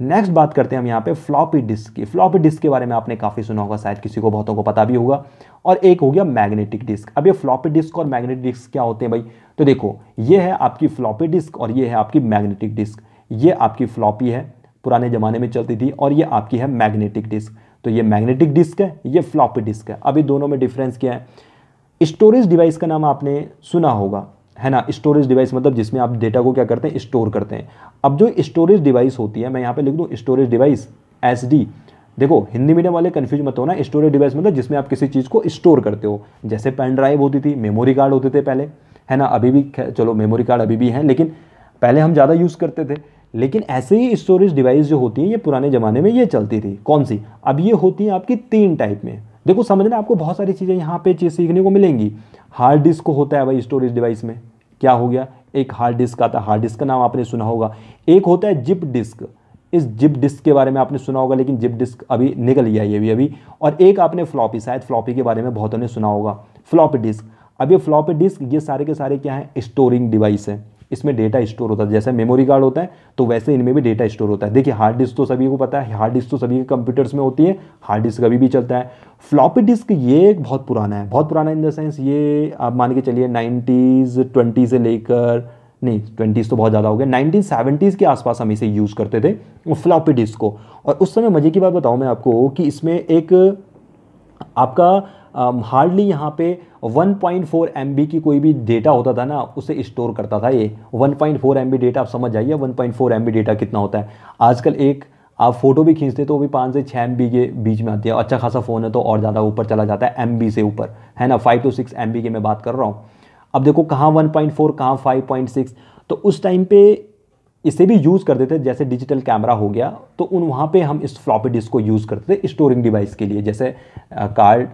नेक्स्ट बात करते हैं हम यहाँ पे फ्लॉपी डिस्क की फ्लॉपी डिस्क के बारे में आपने काफ़ी सुना होगा शायद किसी को बहुतों को पता भी होगा और एक हो गया मैग्नेटिक डिस्क अब ये फ्लॉपी डिस्क और मैग्नेटिक डिस्क क्या होते हैं भाई तो देखो ये है आपकी फ्लॉपी डिस्क और ये है आपकी मैग्नेटिक डिस्क ये आपकी फ्लॉपी है पुराने ज़माने में चलती थी और ये आपकी है मैग्नेटिक डिस्क तो ये मैग्नेटिक डिस्क है ये फ्लॉपी डिस्क है अभी दोनों में डिफरेंस क्या है स्टोरेज डिवाइस का नाम आपने सुना होगा है ना स्टोरेज डिवाइस मतलब जिसमें आप डेटा को क्या करते हैं स्टोर करते हैं अब जो स्टोरेज डिवाइस होती है मैं यहाँ पे लिख दूँ स्टोरेज डिवाइस एस देखो हिंदी मीडियम वाले कन्फ्यूज मत होना स्टोरेज डिवाइस मतलब जिसमें आप किसी चीज़ को स्टोर करते हो जैसे पेन ड्राइव होती थी मेमोरी कार्ड होते थे पहले है ना अभी भी चलो मेमोरी कार्ड अभी भी हैं लेकिन पहले हम ज़्यादा यूज़ करते थे लेकिन ऐसे ही स्टोरेज डिवाइस जो होती हैं ये पुराने ज़माने में ये चलती थी कौन सी अब ये होती हैं आपकी तीन टाइप में देखो समझना आपको बहुत सारी चीज़ें यहाँ पे चीज़ सीखने को मिलेंगी हार्ड डिस्क होता है भाई स्टोरेज डिवाइस में क्या हो गया एक हार्ड डिस्क आता है हार्ड डिस्क का नाम आपने सुना होगा एक होता है जिप डिस्क इस जिप डिस्क के बारे में आपने सुना होगा लेकिन जिप डिस्क अभी निकल गया ये भी अभी और एक आपने फ्लॉपी शायद फ्लॉपी के बारे में बहुतों ने सुना होगा फ्लॉपी डिस्क अब ये फ्लॉपी डिस्क ये सारे के सारे क्या हैं स्टोरिंग डिवाइस है इसमें डेटा स्टोर होता है जैसे मेमोरी कार्ड होता है तो वैसे इनमें भी डेटा स्टोर होता है देखिए हार्ड डिस्क तो सभी को पता है हार्ड डिस्क तो सभी के कंप्यूटर्स में होती है हार्ड डिस्क अभी भी चलता है फ्लॉपी डिस्क ये एक बहुत पुराना है बहुत पुराना इन द सेंस ये आप मान के चलिए नाइन्टीज़ ट्वेंटी से लेकर नहीं ट्वेंटीज़ तो बहुत ज़्यादा हो गया नाइनटीन सेवेंटीज़ के आसपास हम इसे यूज़ करते थे फ्लॉपी डिस्क को और उस समय मज़े की बात बताऊँ मैं आपको कि इसमें एक आपका हार्डली यहाँ पे 1.4 पॉइंट की कोई भी डेटा होता था ना उसे स्टोर करता था ये 1.4 पॉइंट डेटा आप समझ जाइए 1.4 डेटा कितना होता है आजकल एक आप फोटो भी खींचते तो वो भी पाँच से छः एम के बीच में आती है अच्छा खासा फ़ोन है तो और ज़्यादा ऊपर चला जाता है एम से ऊपर है ना फाइव टू सिक्स एम की मैं बात कर रहा हूँ अब देखो कहाँ वन पॉइंट फोर कहाँ फाइव पॉइंट सिक्स तो उस टाइम पे इसे भी यूज़ करते थे जैसे डिजिटल कैमरा हो गया तो उन वहाँ पे हम इस फ्लॉपी डिस्क को यूज़ करते थे स्टोरिंग डिवाइस के लिए जैसे कार्ड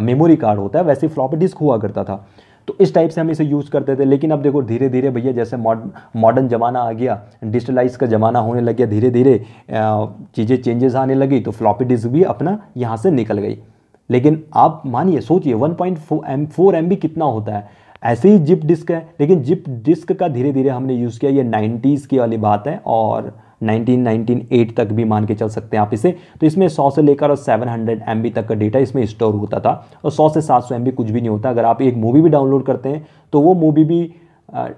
मेमोरी कार्ड होता है वैसे फ्लॉपी डिस्क हुआ करता था तो इस टाइप से हम इसे यूज़ करते थे लेकिन अब देखो धीरे धीरे भैया जैसे मॉडर्न ज़माना आ गया डिजिटलाइज का ज़माना होने लग गया धीरे धीरे चीज़ें चेंजेस आने लगी तो फ्लॉपी डिस्क भी अपना यहाँ से निकल गई लेकिन आप मानिए सोचिए वन पॉइंट फोर एम कितना होता है ऐसे ही जिप डिस्क है लेकिन जिप डिस्क का धीरे धीरे हमने यूज़ किया ये नाइन्टीज़ की वाली बात है और 1998 तक भी मान के चल सकते हैं आप इसे तो इसमें 100 से लेकर और 700 हंड्रेड तक का डेटा इसमें स्टोर होता था और 100 से 700 सौ कुछ भी नहीं होता अगर आप एक मूवी भी डाउनलोड करते हैं तो वो मूवी भी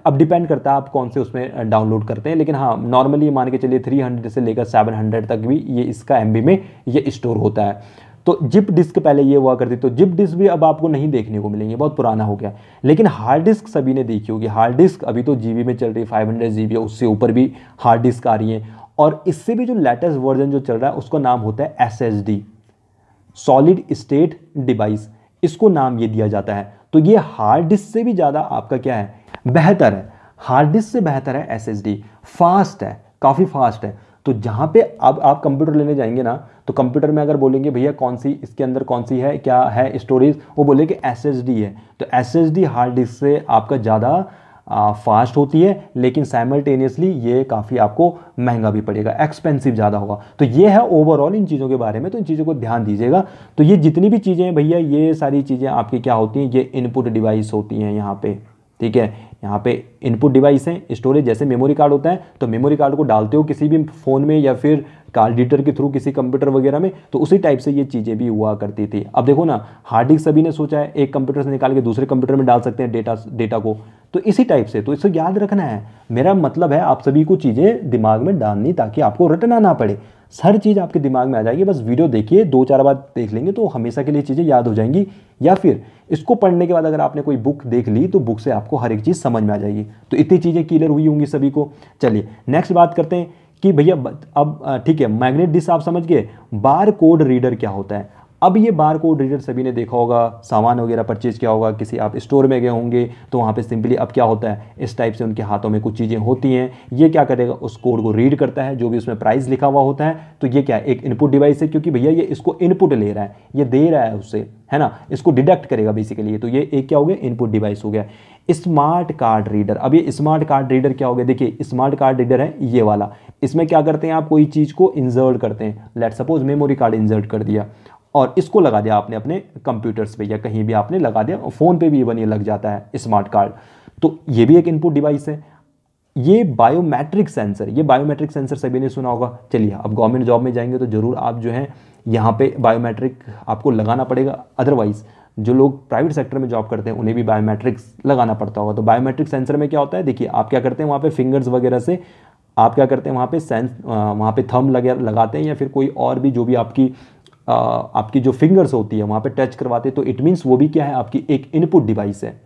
अब डिपेंड करता है आप कौन से उसमें डाउनलोड करते हैं लेकिन हाँ नॉर्मली मान के चलिए 300 से लेकर 700 तक भी ये इसका एम में ये स्टोर होता है तो जिप डिस्क पहले ये हुआ करती तो जिप डिस्क भी अब आपको नहीं देखने को मिलेंगे बहुत पुराना हो गया लेकिन हार्ड डिस्क सभी ने देखी होगी हार्ड डिस्क अभी तो जी में चल रही है फाइव हंड्रेड उससे ऊपर भी हार्ड डिस्क आ रही है और इससे भी जो लेटेस्ट वर्जन जो चल रहा है उसका नाम होता है S S D solid state device इसको नाम ये दिया जाता है तो ये हार्ड डिस्क से भी ज़्यादा आपका क्या है बेहतर है हार्ड डिस्क से बेहतर है एस फास्ट है काफ़ी फास्ट है तो जहाँ पे अब आप कंप्यूटर लेने जाएंगे ना तो कंप्यूटर में अगर बोलेंगे भैया कौन सी इसके अंदर कौन सी है क्या है स्टोरेज वो बोले कि एस है तो एस हार्ड डिस्क से आपका ज़्यादा फास्ट होती है लेकिन साइमल्टेनियसली ये काफ़ी आपको महंगा भी पड़ेगा एक्सपेंसिव ज़्यादा होगा तो ये है ओवरऑल इन चीज़ों के बारे में तो इन चीज़ों को ध्यान दीजिएगा तो ये जितनी भी चीज़ें हैं भैया ये सारी चीज़ें आपकी क्या होती हैं ये इनपुट डिवाइस होती हैं यहाँ पे ठीक है यहाँ पे इनपुट डिवाइस हैं स्टोरेज जैसे मेमोरी कार्ड होता है तो मेमोरी कार्ड को डालते हो किसी भी फ़ोन में या फिर कार्ड रीडर के थ्रू किसी कंप्यूटर वगैरह में तो उसी टाइप से ये चीज़ें भी हुआ करती थी अब देखो ना हार्ड डिस्क सभी ने सोचा है एक कंप्यूटर से निकाल के दूसरे कंप्यूटर में डाल सकते हैं डेटा डेटा को तो इसी टाइप से तो इसको याद रखना है मेरा मतलब है आप सभी को चीज़ें दिमाग में डालनी ताकि आपको रटना ना पड़े हर चीज़ आपके दिमाग में आ जाएगी बस वीडियो देखिए दो चार बार देख लेंगे तो हमेशा के लिए चीज़ें याद हो जाएंगी या फिर इसको पढ़ने के बाद अगर आपने कोई बुक देख ली तो बुक से आपको हर एक चीज़ समझ में आ जाएगी तो इतनी चीज़ें क्लियर हुई होंगी सभी को चलिए नेक्स्ट बात करते हैं कि भैया अब ठीक है मैग्नेट डिस आप समझ गए बार कोड रीडर क्या होता है अब ये बार कोड रीडर सभी ने देखा होगा सामान वगैरह परचेज किया होगा किसी आप स्टोर में गए होंगे तो वहाँ पे सिंपली अब क्या होता है इस टाइप से उनके हाथों में कुछ चीज़ें होती हैं ये क्या करेगा उस कोड को रीड करता है जो भी उसमें प्राइस लिखा हुआ होता है तो ये क्या है एक इनपुट डिवाइस है क्योंकि भैया ये इसको इनपुट ले रहा है ये दे रहा है उससे है ना इसको डिडक्ट करेगा बेसिकली तो ये एक क्या हो गया इनपुट डिवाइस हो गया स्मार्ट कार्ड रीडर अब ये स्मार्ट कार्ड रीडर क्या हो गया देखिए स्मार्ट कार्ड रीडर है ये वाला इसमें क्या करते हैं आप कोई चीज़ को इंजर्ट करते हैं let suppose memory card insert कर दिया और इसको लगा दिया आपने अपने कंप्यूटर्स पे या कहीं भी आपने लगा दिया फ़ोन पे भी इवन ये लग जाता है स्मार्ट कार्ड तो ये भी एक इनपुट डिवाइस है ये बायोमेट्रिक सेंसर ये बायोमेट्रिक सेंसर सभी ने सुना होगा चलिए अब गवर्नमेंट जॉब में जाएंगे तो ज़रूर आप जो है यहाँ पे बायोमेट्रिक आपको लगाना पड़ेगा अदरवाइज़ जो लोग प्राइवेट सेक्टर में जॉब करते हैं उन्हें भी बायोमेट्रिक्स लगाना पड़ता होगा तो बायोमेट्रिक सेंसर में क्या होता है देखिए आप क्या करते हैं वहाँ पे फिंगर्स वगैरह से आप क्या करते हैं वहाँ पे सेंस वहाँ पे थम लगे लगाते हैं या फिर कोई और भी जो भी आपकी आपकी जो फिंगर्स होती है वहाँ पे टच करवाते तो इट मीन्स वो भी क्या है आपकी एक इनपुट डिवाइस है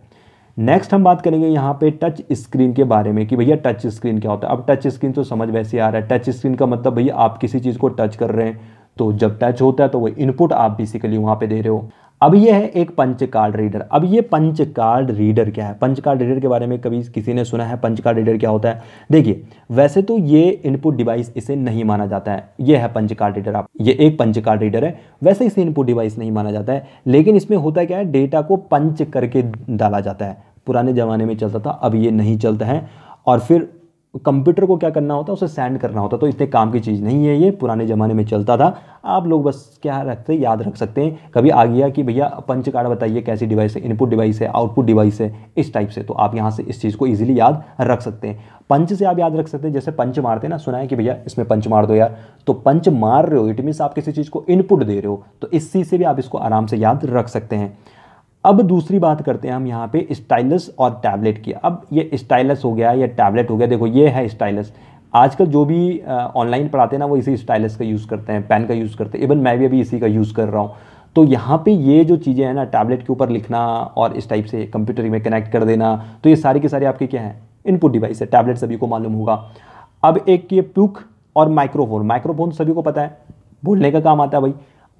नेक्स्ट हम बात करेंगे यहाँ पे टच स्क्रीन के बारे में कि भैया टच स्क्रीन क्या होता है अब टच स्क्रीन तो समझ वैसे आ रहा है टच स्क्रीन का मतलब भैया आप किसी चीज़ को टच कर रहे हैं तो जब टच होता है तो वो इनपुट आप बेसिकली वहाँ पे दे रहे हो अब ये है एक पंच कार्ड रीडर अब ये पंच कार्ड रीडर क्या है पंच कार्ड रीडर के बारे में कभी किसी ने सुना है पंच कार्ड रीडर क्या होता है देखिए वैसे तो ये इनपुट डिवाइस इसे नहीं माना जाता है ये है पंच कार्ड रीडर आप ये एक पंच कार्ड रीडर है वैसे इसे इनपुट डिवाइस नहीं माना जाता है लेकिन इसमें होता क्या है डेटा को पंच करके डाला जाता है पुराने ज़माने में चलता था अब ये नहीं चलता है और फिर कंप्यूटर को क्या करना होता है उसे सेंड करना होता तो इतने काम की चीज़ नहीं है ये पुराने ज़माने में चलता था आप लोग बस क्या रखते याद रख सकते हैं कभी आ गया कि भैया पंच कार्ड बताइए कैसी डिवाइस है इनपुट डिवाइस है आउटपुट डिवाइस है इस टाइप से तो आप यहाँ से इस चीज़ को ईजिली याद रख सकते हैं पंच से आप याद रख सकते हैं जैसे पंच मारते हैं ना सुना है कि भैया इसमें पंच मार दो यार तो पंच मार रहे हो इट मीन्स आप किसी चीज़ को इनपुट दे रहे हो तो इस चीज़ से भी आप इसको आराम से याद रख सकते हैं अब दूसरी बात करते हैं हम यहाँ पे स्टाइलस और टैबलेट की अब ये स्टाइलस हो गया या टैबलेट हो गया देखो ये है स्टाइलस आजकल जो भी ऑनलाइन पढ़ाते हैं ना वो इसी स्टाइलस का यूज़ करते हैं पेन का यूज़ करते हैं इवन मैं भी अभी इसी का यूज़ कर रहा हूँ तो यहाँ पे ये जो चीज़ें हैं ना टैबलेट के ऊपर लिखना और इस टाइप से कंप्यूटर में कनेक्ट कर देना तो ये सारी के सारे आपके क्या हैं इनपुट डिवाइस है टैबलेट सभी को मालूम होगा अब एक ये प्यूक और माइक्रोफोन माइक्रोफोन सभी को पता है बोलने का काम आता है भाई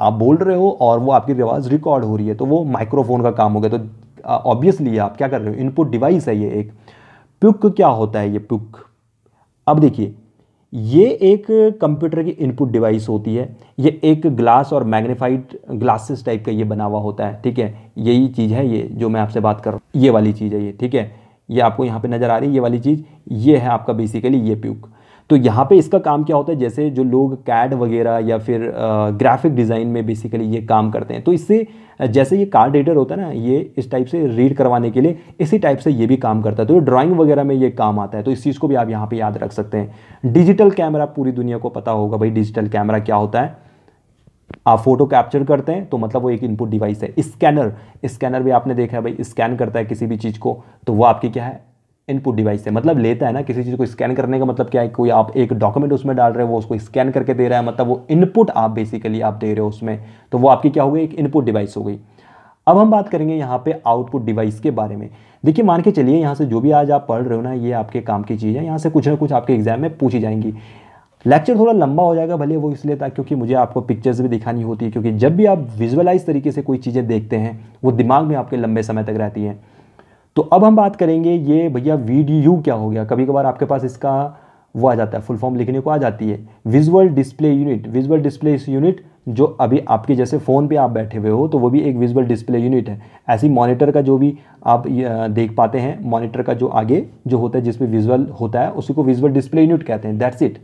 आप बोल रहे हो और वो आपकी आवाज़ रिकॉर्ड हो रही है तो वो माइक्रोफोन का काम हो गया तो ऑब्वियसली आप क्या कर रहे हो इनपुट डिवाइस है ये एक पुक क्या होता है ये पुक अब देखिए ये एक कंप्यूटर की इनपुट डिवाइस होती है ये एक ग्लास और मैग्नीफाइड ग्लासेस टाइप का ये बना हुआ होता है ठीक है यही चीज़ है ये जो मैं आपसे बात कर रहा हूँ ये वाली चीज़ है ये ठीक है ये आपको यहाँ पे नज़र आ रही है ये वाली चीज़ ये है आपका बेसिकली ये प्यूक तो यहाँ पे इसका काम क्या होता है जैसे जो लोग कैड वगैरह या फिर ग्राफिक डिज़ाइन में बेसिकली ये काम करते हैं तो इससे जैसे ये कार्ड रीडर होता है ना ये इस टाइप से रीड करवाने के लिए इसी टाइप से ये भी काम करता है तो ड्राइंग वगैरह में ये काम आता है तो इस चीज़ को भी आप यहाँ पर याद रख सकते हैं डिजिटल कैमरा पूरी दुनिया को पता होगा भाई डिजिटल कैमरा क्या होता है आप फोटो कैप्चर करते हैं तो मतलब वो एक इनपुट डिवाइस है स्कैनर स्कैनर भी आपने देखा है भाई स्कैन करता है किसी भी चीज़ को तो वो आपकी क्या है इनपुट डिवाइस से मतलब लेता है ना किसी चीज़ को स्कैन करने का मतलब क्या है कोई आप एक डॉक्यूमेंट उसमें डाल रहे हो वो उसको स्कैन करके दे रहा है मतलब वो इनपुट आप बेसिकली आप दे रहे हो उसमें तो वो आपकी क्या हो गई एक इनपुट डिवाइस हो गई अब हम बात करेंगे यहाँ पे आउटपुट डिवाइस के बारे में देखिए मान के चलिए यहाँ से जो भी आज आप पढ़ रहे हो ना ये आपके काम की चीज़ है यहाँ से कुछ ना कुछ आपके एग्जाम में पूछी जाएंगी लेक्चर थोड़ा लंबा हो जाएगा भले वो इसलिए था क्योंकि मुझे आपको पिक्चर्स भी दिखानी होती है क्योंकि जब भी आप विजुअलाइज तरीके से कोई चीज़ें देखते हैं वो दिमाग में आपके लंबे समय तक रहती हैं तो अब हम बात करेंगे ये भैया वी क्या हो गया कभी कभार आपके पास इसका वो आ जाता है फुल फॉर्म लिखने को आ जाती है visual display unit visual display unit जो अभी आपके जैसे फ़ोन पे आप बैठे हुए हो तो वो भी एक विजुअल डिस्प्ले यूनिट है ऐसी मॉनिटर का जो भी आप देख पाते हैं मॉनिटर का जो आगे जो होता है जिसमें विजुअल होता है उसी को विजुअल डिस्प्ले यूनिट कहते हैं that's it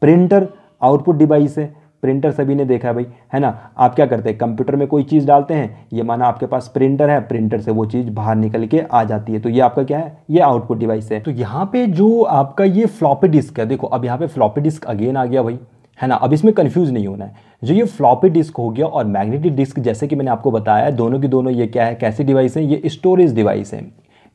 printer output device है प्रिंटर सभी ने देखा है भाई है ना आप क्या करते हैं कंप्यूटर में कोई चीज़ डालते हैं ये माना आपके पास प्रिंटर है प्रिंटर से वो चीज़ बाहर निकल के आ जाती है तो ये आपका क्या है ये आउटपुट डिवाइस है तो यहाँ पे जो आपका ये फ्लॉपी डिस्क है देखो अब यहाँ पे फ्लॉपी डिस्क अगेन आ गया भाई है ना अब इसमें कन्फ्यूज नहीं होना है जो ये फ्लॉपी डिस्क हो गया और मैग्नेटिक डिस्क जैसे कि मैंने आपको बताया दोनों की दोनों ये क्या है कैसी डिवाइस है ये स्टोरेज डिवाइस है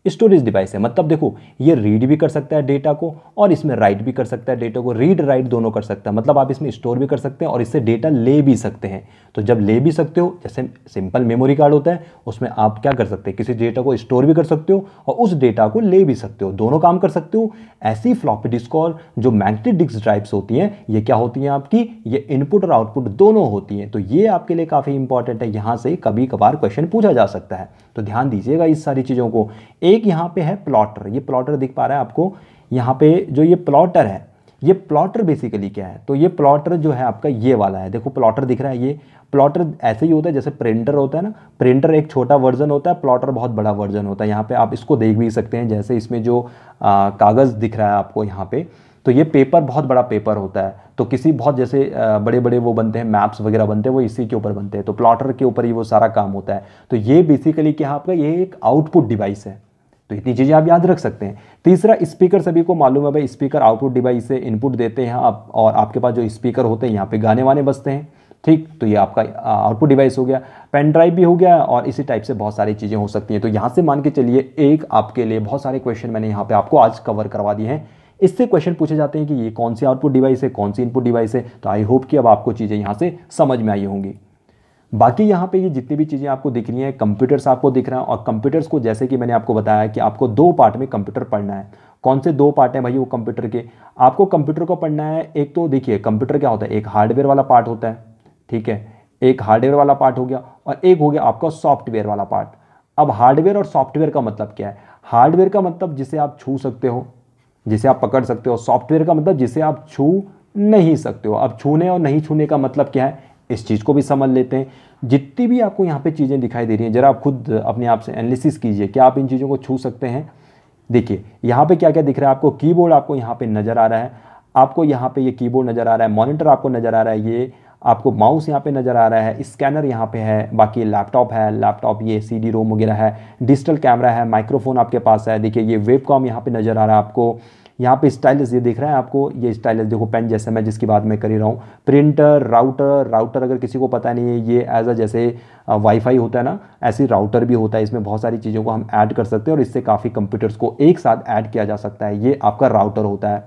स्टोरेज डिवाइस है मतलब देखो ये रीड भी कर सकता है डेटा को और इसमें राइट भी कर सकता है डेटा को रीड राइट दोनों कर सकता है मतलब आप इसमें स्टोर भी कर सकते हैं और इससे डेटा ले भी सकते हैं तो जब ले भी सकते हो जैसे सिंपल मेमोरी कार्ड होता है उसमें आप क्या कर सकते हैं किसी डेटा को स्टोर भी कर सकते हो और उस डेटा को ले भी सकते हो दोनों काम कर सकते हो ऐसी फ्लॉपी डिस्क और जो मैग्नेटिक डिस्क ड्राइव्स होती हैं ये क्या होती हैं आपकी ये इनपुट और आउटपुट दोनों होती हैं तो ये आपके लिए काफ़ी इंपॉर्टेंट है यहाँ से कभी कभार क्वेश्चन पूछा जा सकता है तो ध्यान दीजिएगा इस सारी चीज़ों को एक यहाँ पे है प्लॉटर ये प्लॉटर दिख पा रहा है आपको यहाँ पे जो ये प्लॉटर है ये प्लॉटर बेसिकली क्या है तो ये प्लॉटर जो है आपका ये वाला है देखो प्लॉटर दिख रहा है ये प्लॉटर ऐसे ही होता है जैसे प्रिंटर होता है ना प्रिंटर एक छोटा वर्जन होता है प्लॉटर बहुत बड़ा वर्जन होता है यहाँ पे आप इसको देख भी सकते हैं जैसे इसमें जो कागज़ दिख रहा है आपको यहाँ पर तो ये पेपर बहुत बड़ा पेपर होता है तो किसी बहुत जैसे बड़े बड़े वो बनते हैं मैप्स वगैरह बनते हैं वो इसी के ऊपर बनते हैं तो प्लॉटर के ऊपर ही वो सारा काम होता है तो ये बेसिकली क्या आपका ये एक आउटपुट डिवाइस है तो इतनी चीज़ें आप याद रख सकते हैं तीसरा स्पीकर सभी को मालूम है भाई स्पीकर आउटपुट डिवाइस से इनपुट देते हैं आप और आपके पास जो स्पीकर होते हैं यहाँ पे गाने वाने बजते हैं ठीक तो ये आपका आउटपुट डिवाइस हो गया पेन ड्राइव भी हो गया और इसी टाइप से बहुत सारी चीज़ें हो सकती हैं तो यहाँ से मान के चलिए एक आपके लिए बहुत सारे क्वेश्चन मैंने यहाँ पे आपको आज कवर करवा दिए हैं इससे क्वेश्चन पूछे जाते हैं कि ये कौन सी आउटपुट डिवाइस है कौन सी इनपुट डिवाइस है तो आई होप कि अब आपको चीज़ें यहाँ से समझ में आई होंगी बाकी यहाँ पे ये जितनी भी चीज़ें आपको दिख रही हैं कंप्यूटर्स आपको दिख रहा है और कंप्यूटर्स को जैसे कि मैंने आपको बताया कि आपको दो पार्ट में कंप्यूटर पढ़ना है कौन से दो पार्ट हैं भाई वो कंप्यूटर के आपको कंप्यूटर को पढ़ना है एक तो देखिए कंप्यूटर क्या होता है एक हार्डवेयर वाला पार्ट होता है ठीक है एक हार्डवेयर वाला पार्ट हो गया और एक हो गया आपका सॉफ्टवेयर वाला पार्ट अब हार्डवेयर और सॉफ्टवेयर का मतलब क्या है हार्डवेयर का मतलब जिसे आप छू सकते हो जिसे आप पकड़ सकते हो सॉफ्टवेयर का मतलब जिसे आप छू नहीं सकते हो अब छूने और नहीं छूने का मतलब क्या है इस चीज़ को भी समझ लेते हैं जितनी भी आपको यहाँ पे चीज़ें दिखाई दे रही हैं जरा आप खुद अपने आप से एनालिसिस कीजिए क्या आप इन चीज़ों को छू सकते हैं देखिए यहाँ पे क्या क्या दिख रहा है आपको कीबोर्ड आपको यहाँ पे नज़र आ रहा है आपको यहाँ पे ये कीबोर्ड नज़र आ रहा है मॉनिटर आपको नज़र आ रहा है ये आपको माउस यहाँ पे नज़र आ रहा है स्कैनर यहाँ पे है बाकी लैपटॉप है लैपटॉप ये सी डी रोम वगैरह है डिजिटल कैमरा है माइक्रोफोन आपके पास है देखिए ये वेब कॉम यहाँ पर नज़र आ रहा है आपको यहाँ पे स्टाइलस ये दिख रहा है आपको ये स्टाइलस देखो पेन जैसे मैं जिसकी बात मैं कर ही रहा हूँ प्रिंटर राउटर राउटर अगर किसी को पता नहीं है ये एज अ जैसे वाईफाई होता है ना ऐसी राउटर भी होता है इसमें बहुत सारी चीज़ों को हम ऐड कर सकते हैं और इससे काफ़ी कंप्यूटर्स को एक साथ ऐड किया जा सकता है ये आपका राउटर होता है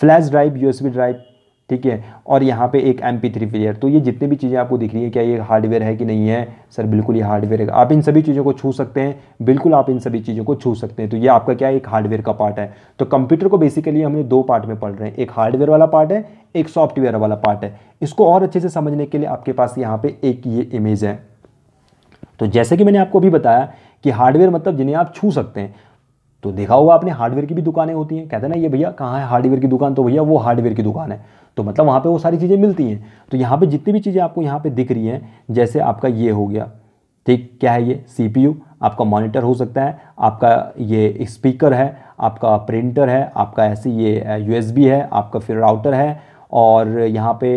फ्लैश ड्राइव यूएसबी ड्राइव ठीक है और यहाँ पे एक एम पी थ्री प्लेयर तो ये जितनी भी चीज़ें आपको दिख रही है क्या ये हार्डवेयर है कि नहीं है सर बिल्कुल ये हार्डवेयर है आप इन सभी चीज़ों को छू सकते हैं बिल्कुल आप इन सभी चीज़ों को छू सकते हैं तो ये आपका क्या एक हार्डवेयर का पार्ट है तो कंप्यूटर को बेसिकली हमने दो पार्ट में पढ़ रहे हैं एक हार्डवेयर वाला पार्ट है एक सॉफ्टवेयर वाला पार्ट है इसको और अच्छे से समझने के लिए आपके पास यहाँ पर एक ये इमेज है तो जैसे कि मैंने आपको अभी बताया कि हार्डवेयर मतलब जिन्हें आप छू सकते हैं तो देखा होगा आपने हार्डवेयर की भी दुकानें होती हैं कहते हैं ना ये भैया कहाँ है हार्डवेयर की दुकान तो भैया वो हार्डवेयर की दुकान है तो मतलब वहाँ पे वो सारी चीज़ें मिलती हैं तो यहाँ पे जितनी भी चीज़ें आपको यहाँ पे दिख रही हैं जैसे आपका ये हो गया ठीक क्या है ये सी आपका मॉनिटर हो सकता है आपका ये स्पीकर है आपका प्रिंटर है आपका ऐसी ये यू है आपका फिर राउटर है और यहाँ पे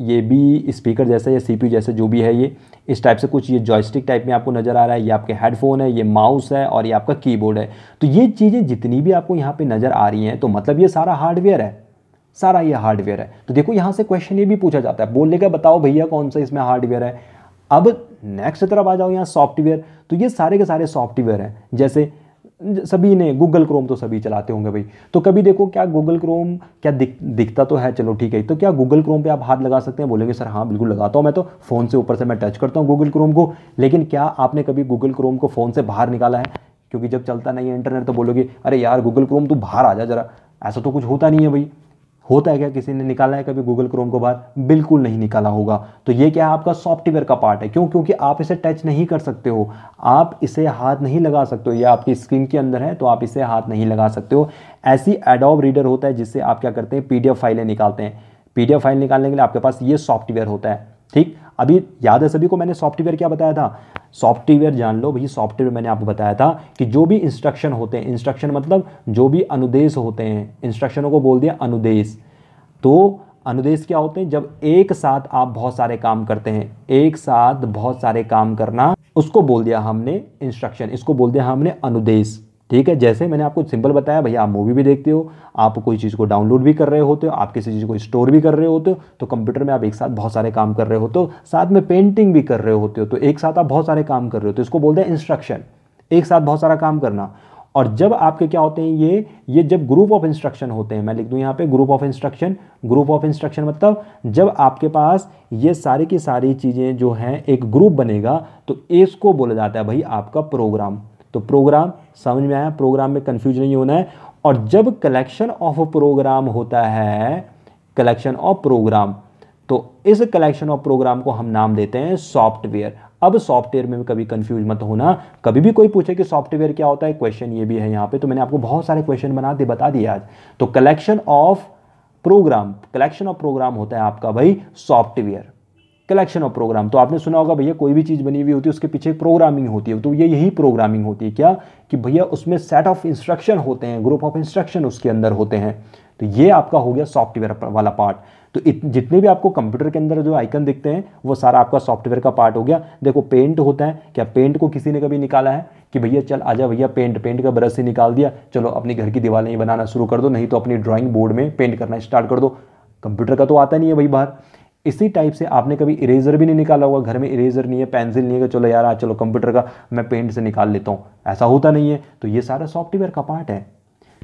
ये भी स्पीकर जैसा या सीपीयू जैसा जो भी है ये इस टाइप से कुछ ये जॉयस्टिक टाइप में आपको नज़र आ रहा है ये आपके हेडफोन है ये माउस है और ये आपका कीबोर्ड है तो ये चीज़ें जितनी भी आपको यहाँ पे नज़र आ रही हैं तो मतलब ये सारा हार्डवेयर है सारा ये हार्डवेयर है तो देखो यहाँ से क्वेश्चन ये भी पूछा जाता है बोलने का बताओ भैया कौन सा इसमें हार्डवेयर है अब नेक्स्ट तरफ आ जाओ यहाँ सॉफ्टवेयर तो ये सारे के सारे सॉफ्टवेयर हैं जैसे सभी ने गूगल क्रोम तो सभी चलाते होंगे भाई तो कभी देखो क्या गूगल क्रोम क्या दिख दिखता तो है चलो ठीक है तो क्या गूगल क्रोम पे आप हाथ लगा सकते हैं बोलेंगे सर हाँ बिल्कुल लगाता हूँ मैं तो फ़ोन से ऊपर से मैं टच करता हूँ गूगल क्रोम को लेकिन क्या आपने कभी गूगल क्रोम को फ़ोन से बाहर निकाला है क्योंकि जब चलता नहीं है इंटरनेट तो बोलोगे अरे यार गूगल क्रोम तू बाहर आ जा जरा ऐसा तो कुछ होता नहीं है भाई होता है क्या किसी ने निकाला है कभी गूगल क्रोम को बाहर बिल्कुल नहीं निकाला होगा तो ये क्या है आपका सॉफ्टवेयर का पार्ट है क्यों क्योंकि आप इसे टच नहीं कर सकते हो आप इसे हाथ नहीं लगा सकते हो ये आपकी स्क्रीन के अंदर है तो आप इसे हाथ नहीं लगा सकते हो ऐसी एडोब रीडर होता है जिससे आप क्या करते हैं पीडीएफ फाइलें निकालते हैं पीडीएफ फाइल निकालने के लिए आपके पास ये सॉफ्टवेयर होता है ठीक अभी याद है सभी को मैंने सॉफ्टवेयर क्या बताया था सॉफ्टवेयर जान लो भई सॉफ्टवेयर मैंने आपको बताया था कि जो भी इंस्ट्रक्शन होते हैं इंस्ट्रक्शन मतलब जो भी अनुदेश होते हैं इंस्ट्रक्शनों को बोल दिया अनुदेश तो अनुदेश क्या होते हैं जब एक साथ आप बहुत सारे काम करते हैं एक साथ बहुत सारे काम करना उसको बोल दिया हमने इंस्ट्रक्शन इसको बोल दिया हमने अनुदेश ठीक है जैसे मैंने आपको सिंपल बताया भैया आप मूवी भी देखते हो आप कोई चीज़ को डाउनलोड भी कर रहे होते हो आप किसी चीज़ को स्टोर भी कर रहे होते हो तो कंप्यूटर में आप एक साथ बहुत सारे काम कर रहे होते हो साथ में पेंटिंग भी कर रहे होते हो तो एक साथ आप बहुत सारे काम कर रहे होते हो इसको बोलते हैं इंस्ट्रक्शन एक साथ बहुत सारा काम करना और जब आपके क्या होते हैं ये ये जब ग्रुप ऑफ इंस्ट्रक्शन होते हैं मैं लिख दूँ यहाँ पे group of instruction group of instruction मतलब जब आपके पास ये सारी की सारी चीज़ें जो हैं एक ग्रुप बनेगा तो इसको बोला जाता है भाई आपका प्रोग्राम तो प्रोग्राम समझ में आया प्रोग्राम में कन्फ्यूज नहीं होना है और जब कलेक्शन ऑफ प्रोग्राम होता है कलेक्शन ऑफ प्रोग्राम तो इस कलेक्शन ऑफ प्रोग्राम को हम नाम देते हैं सॉफ्टवेयर अब सॉफ्टवेयर में कभी कंफ्यूज मत होना कभी भी कोई पूछे कि सॉफ्टवेयर क्या होता है क्वेश्चन ये भी है यहाँ पे तो मैंने आपको बहुत सारे क्वेश्चन बना दिए बता दिए आज तो collection of program collection of program होता है आपका भाई सॉफ्टवेयर कलेक्शन ऑफ प्रोग्राम तो आपने सुना होगा भैया कोई भी चीज़ बनी हुई होती है उसके पीछे प्रोग्रामिंग होती है तो ये यही प्रोग्रामिंग होती है क्या कि भैया उसमें सेट ऑफ इंस्ट्रक्शन होते हैं ग्रुप ऑफ इंस्ट्रक्शन उसके अंदर होते हैं तो ये आपका हो गया सॉफ्टवेयर वाला पार्ट तो इत, जितने भी आपको कंप्यूटर के अंदर जो आइकन दिखते हैं वो सारा आपका सॉफ्टवेयर का पार्ट हो गया देखो पेंट होता है क्या पेंट को किसी ने कभी निकाला है कि भैया चल आजा भैया पेंट पेंट का ब्रश ही निकाल दिया चलो अपनी घर की दीवारें ही बनाना शुरू कर दो नहीं तो अपनी ड्राइंग बोर्ड में पेंट करना स्टार्ट कर दो कंप्यूटर का तो आता नहीं है भाई बाहर इसी टाइप से आपने कभी इरेजर भी नहीं निकाला होगा घर में इरेजर नहीं है पेंसिल नहीं है चलो यार चलो कंप्यूटर का मैं पेंट से निकाल लेता हूँ ऐसा होता नहीं है तो ये सारा सॉफ्टवेयर का पार्ट है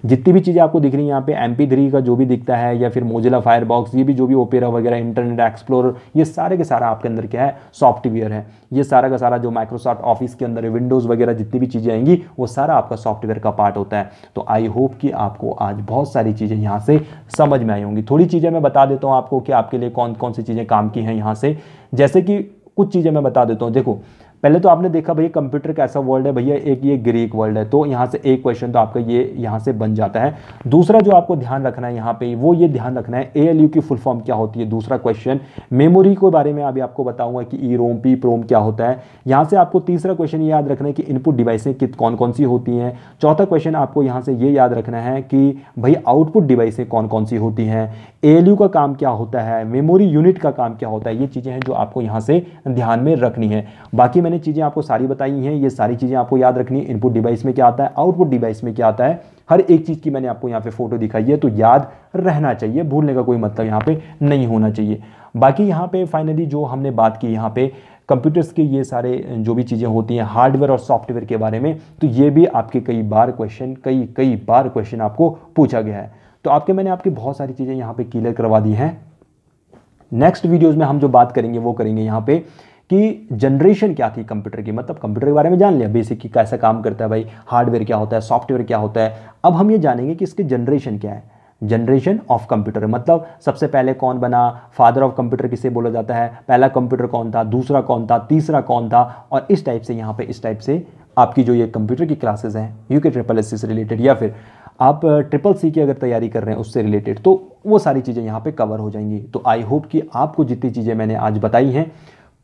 जितनी भी चीज़ें आपको दिख रही हैं यहाँ पे एम थ्री का जो भी दिखता है या फिर मोजिला फायरबॉक्स ये भी जो भी ओपेरा वगैरह इंटरनेट एक्सप्लोर ये सारे के सारा आपके अंदर क्या है सॉफ्टवेयर है ये सारा का सारा जो माइक्रोसॉफ्ट ऑफिस के अंदर विंडोज़ वगैरह जितनी भी चीज़ें आएंगी वो सारा आपका सॉफ्टवेयर का पार्ट होता है तो आई होप कि आपको आज बहुत सारी चीज़ें यहाँ से समझ में आई होंगी थोड़ी चीज़ें मैं बता देता हूँ आपको कि आपके लिए कौन कौन सी चीज़ें काम की हैं यहाँ से जैसे कि कुछ चीज़ें मैं बता देता हूँ देखो पहले तो आपने देखा भैया कंप्यूटर कैसा वर्ल्ड है भैया एक ये ग्रीक वर्ल्ड है तो यहाँ से एक क्वेश्चन तो आपका ये यहाँ से बन जाता है दूसरा जो आपको ध्यान रखना है यहाँ पे वो ये ध्यान रखना है ए की फुल फॉर्म क्या होती है दूसरा क्वेश्चन मेमोरी के बारे में अभी आपको बताऊंगा कि ई रोम पी प्रोम क्या होता है यहाँ से आपको तीसरा क्वेश्चन ये याद रखना है कि इनपुट डिवाइसें कित कौन कौन सी होती हैं चौथा क्वेश्चन आपको यहाँ से ये याद रखना है कि भाई आउटपुट डिवाइसें कौन कौन सी होती हैं ए का काम क्या होता है मेमोरी यूनिट का काम क्या होता है ये चीज़ें हैं जो आपको यहाँ से ध्यान में रखनी है बाकी मैंने चीज़ें आपको सारी बताई हैं ये सारी चीज़ें आपको याद रखनी है इनपुट डिवाइस में क्या आता है आउटपुट डिवाइस में क्या आता है हर एक चीज़ की मैंने आपको यहाँ पे फोटो दिखाई है तो याद रहना चाहिए भूलने का कोई मतलब यहाँ पे नहीं होना चाहिए बाकी यहाँ पे फाइनली जो हमने बात की यहाँ पे कंप्यूटर्स के ये सारे जो भी चीज़ें होती हैं हार्डवेयर और सॉफ्टवेयर के बारे में तो ये भी आपके कई बार क्वेश्चन कई कई बार क्वेश्चन आपको पूछा गया है तो आपके मैंने आपकी बहुत सारी चीज़ें यहाँ पे क्लियर करवा दी हैं नेक्स्ट वीडियोज़ में हम जो बात करेंगे वो करेंगे यहाँ पे कि जनरेशन क्या थी कंप्यूटर की मतलब कंप्यूटर के बारे में जान लिया बेसिक की कैसा काम करता है भाई हार्डवेयर क्या होता है सॉफ्टवेयर क्या होता है अब हम ये जानेंगे कि इसके जनरेशन क्या है जनरेशन ऑफ कंप्यूटर मतलब सबसे पहले कौन बना फादर ऑफ कंप्यूटर किसे बोला जाता है पहला कंप्यूटर कौन था दूसरा कौन था तीसरा कौन था और इस टाइप से यहाँ पे इस टाइप से आपकी जो ये कंप्यूटर की क्लासेस हैं यू के ट्रिपल एस से रिलेटेड या फिर आप ट्रिपल सी की अगर तैयारी कर रहे हैं उससे रिलेटेड तो वो सारी चीज़ें यहाँ पे कवर हो जाएंगी तो आई होप कि आपको जितनी चीज़ें मैंने आज बताई हैं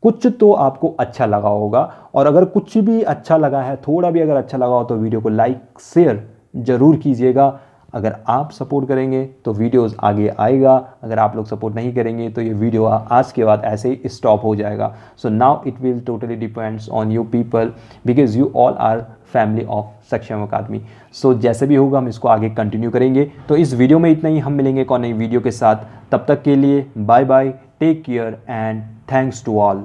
कुछ तो आपको अच्छा लगा होगा और अगर कुछ भी अच्छा लगा है थोड़ा भी अगर अच्छा लगा हो तो वीडियो को लाइक शेयर ज़रूर कीजिएगा अगर आप सपोर्ट करेंगे तो वीडियोस आगे आएगा अगर आप लोग सपोर्ट नहीं करेंगे तो ये वीडियो आज के बाद ऐसे ही स्टॉप हो जाएगा so now it will totally depends on you people because you all are family of Saksham Academy सो जैसे भी होगा हम इसको आगे कंटिन्यू करेंगे तो इस वीडियो में इतना ही हम मिलेंगे कौन नई वीडियो के साथ तब तक के लिए bye bye take care and thanks to all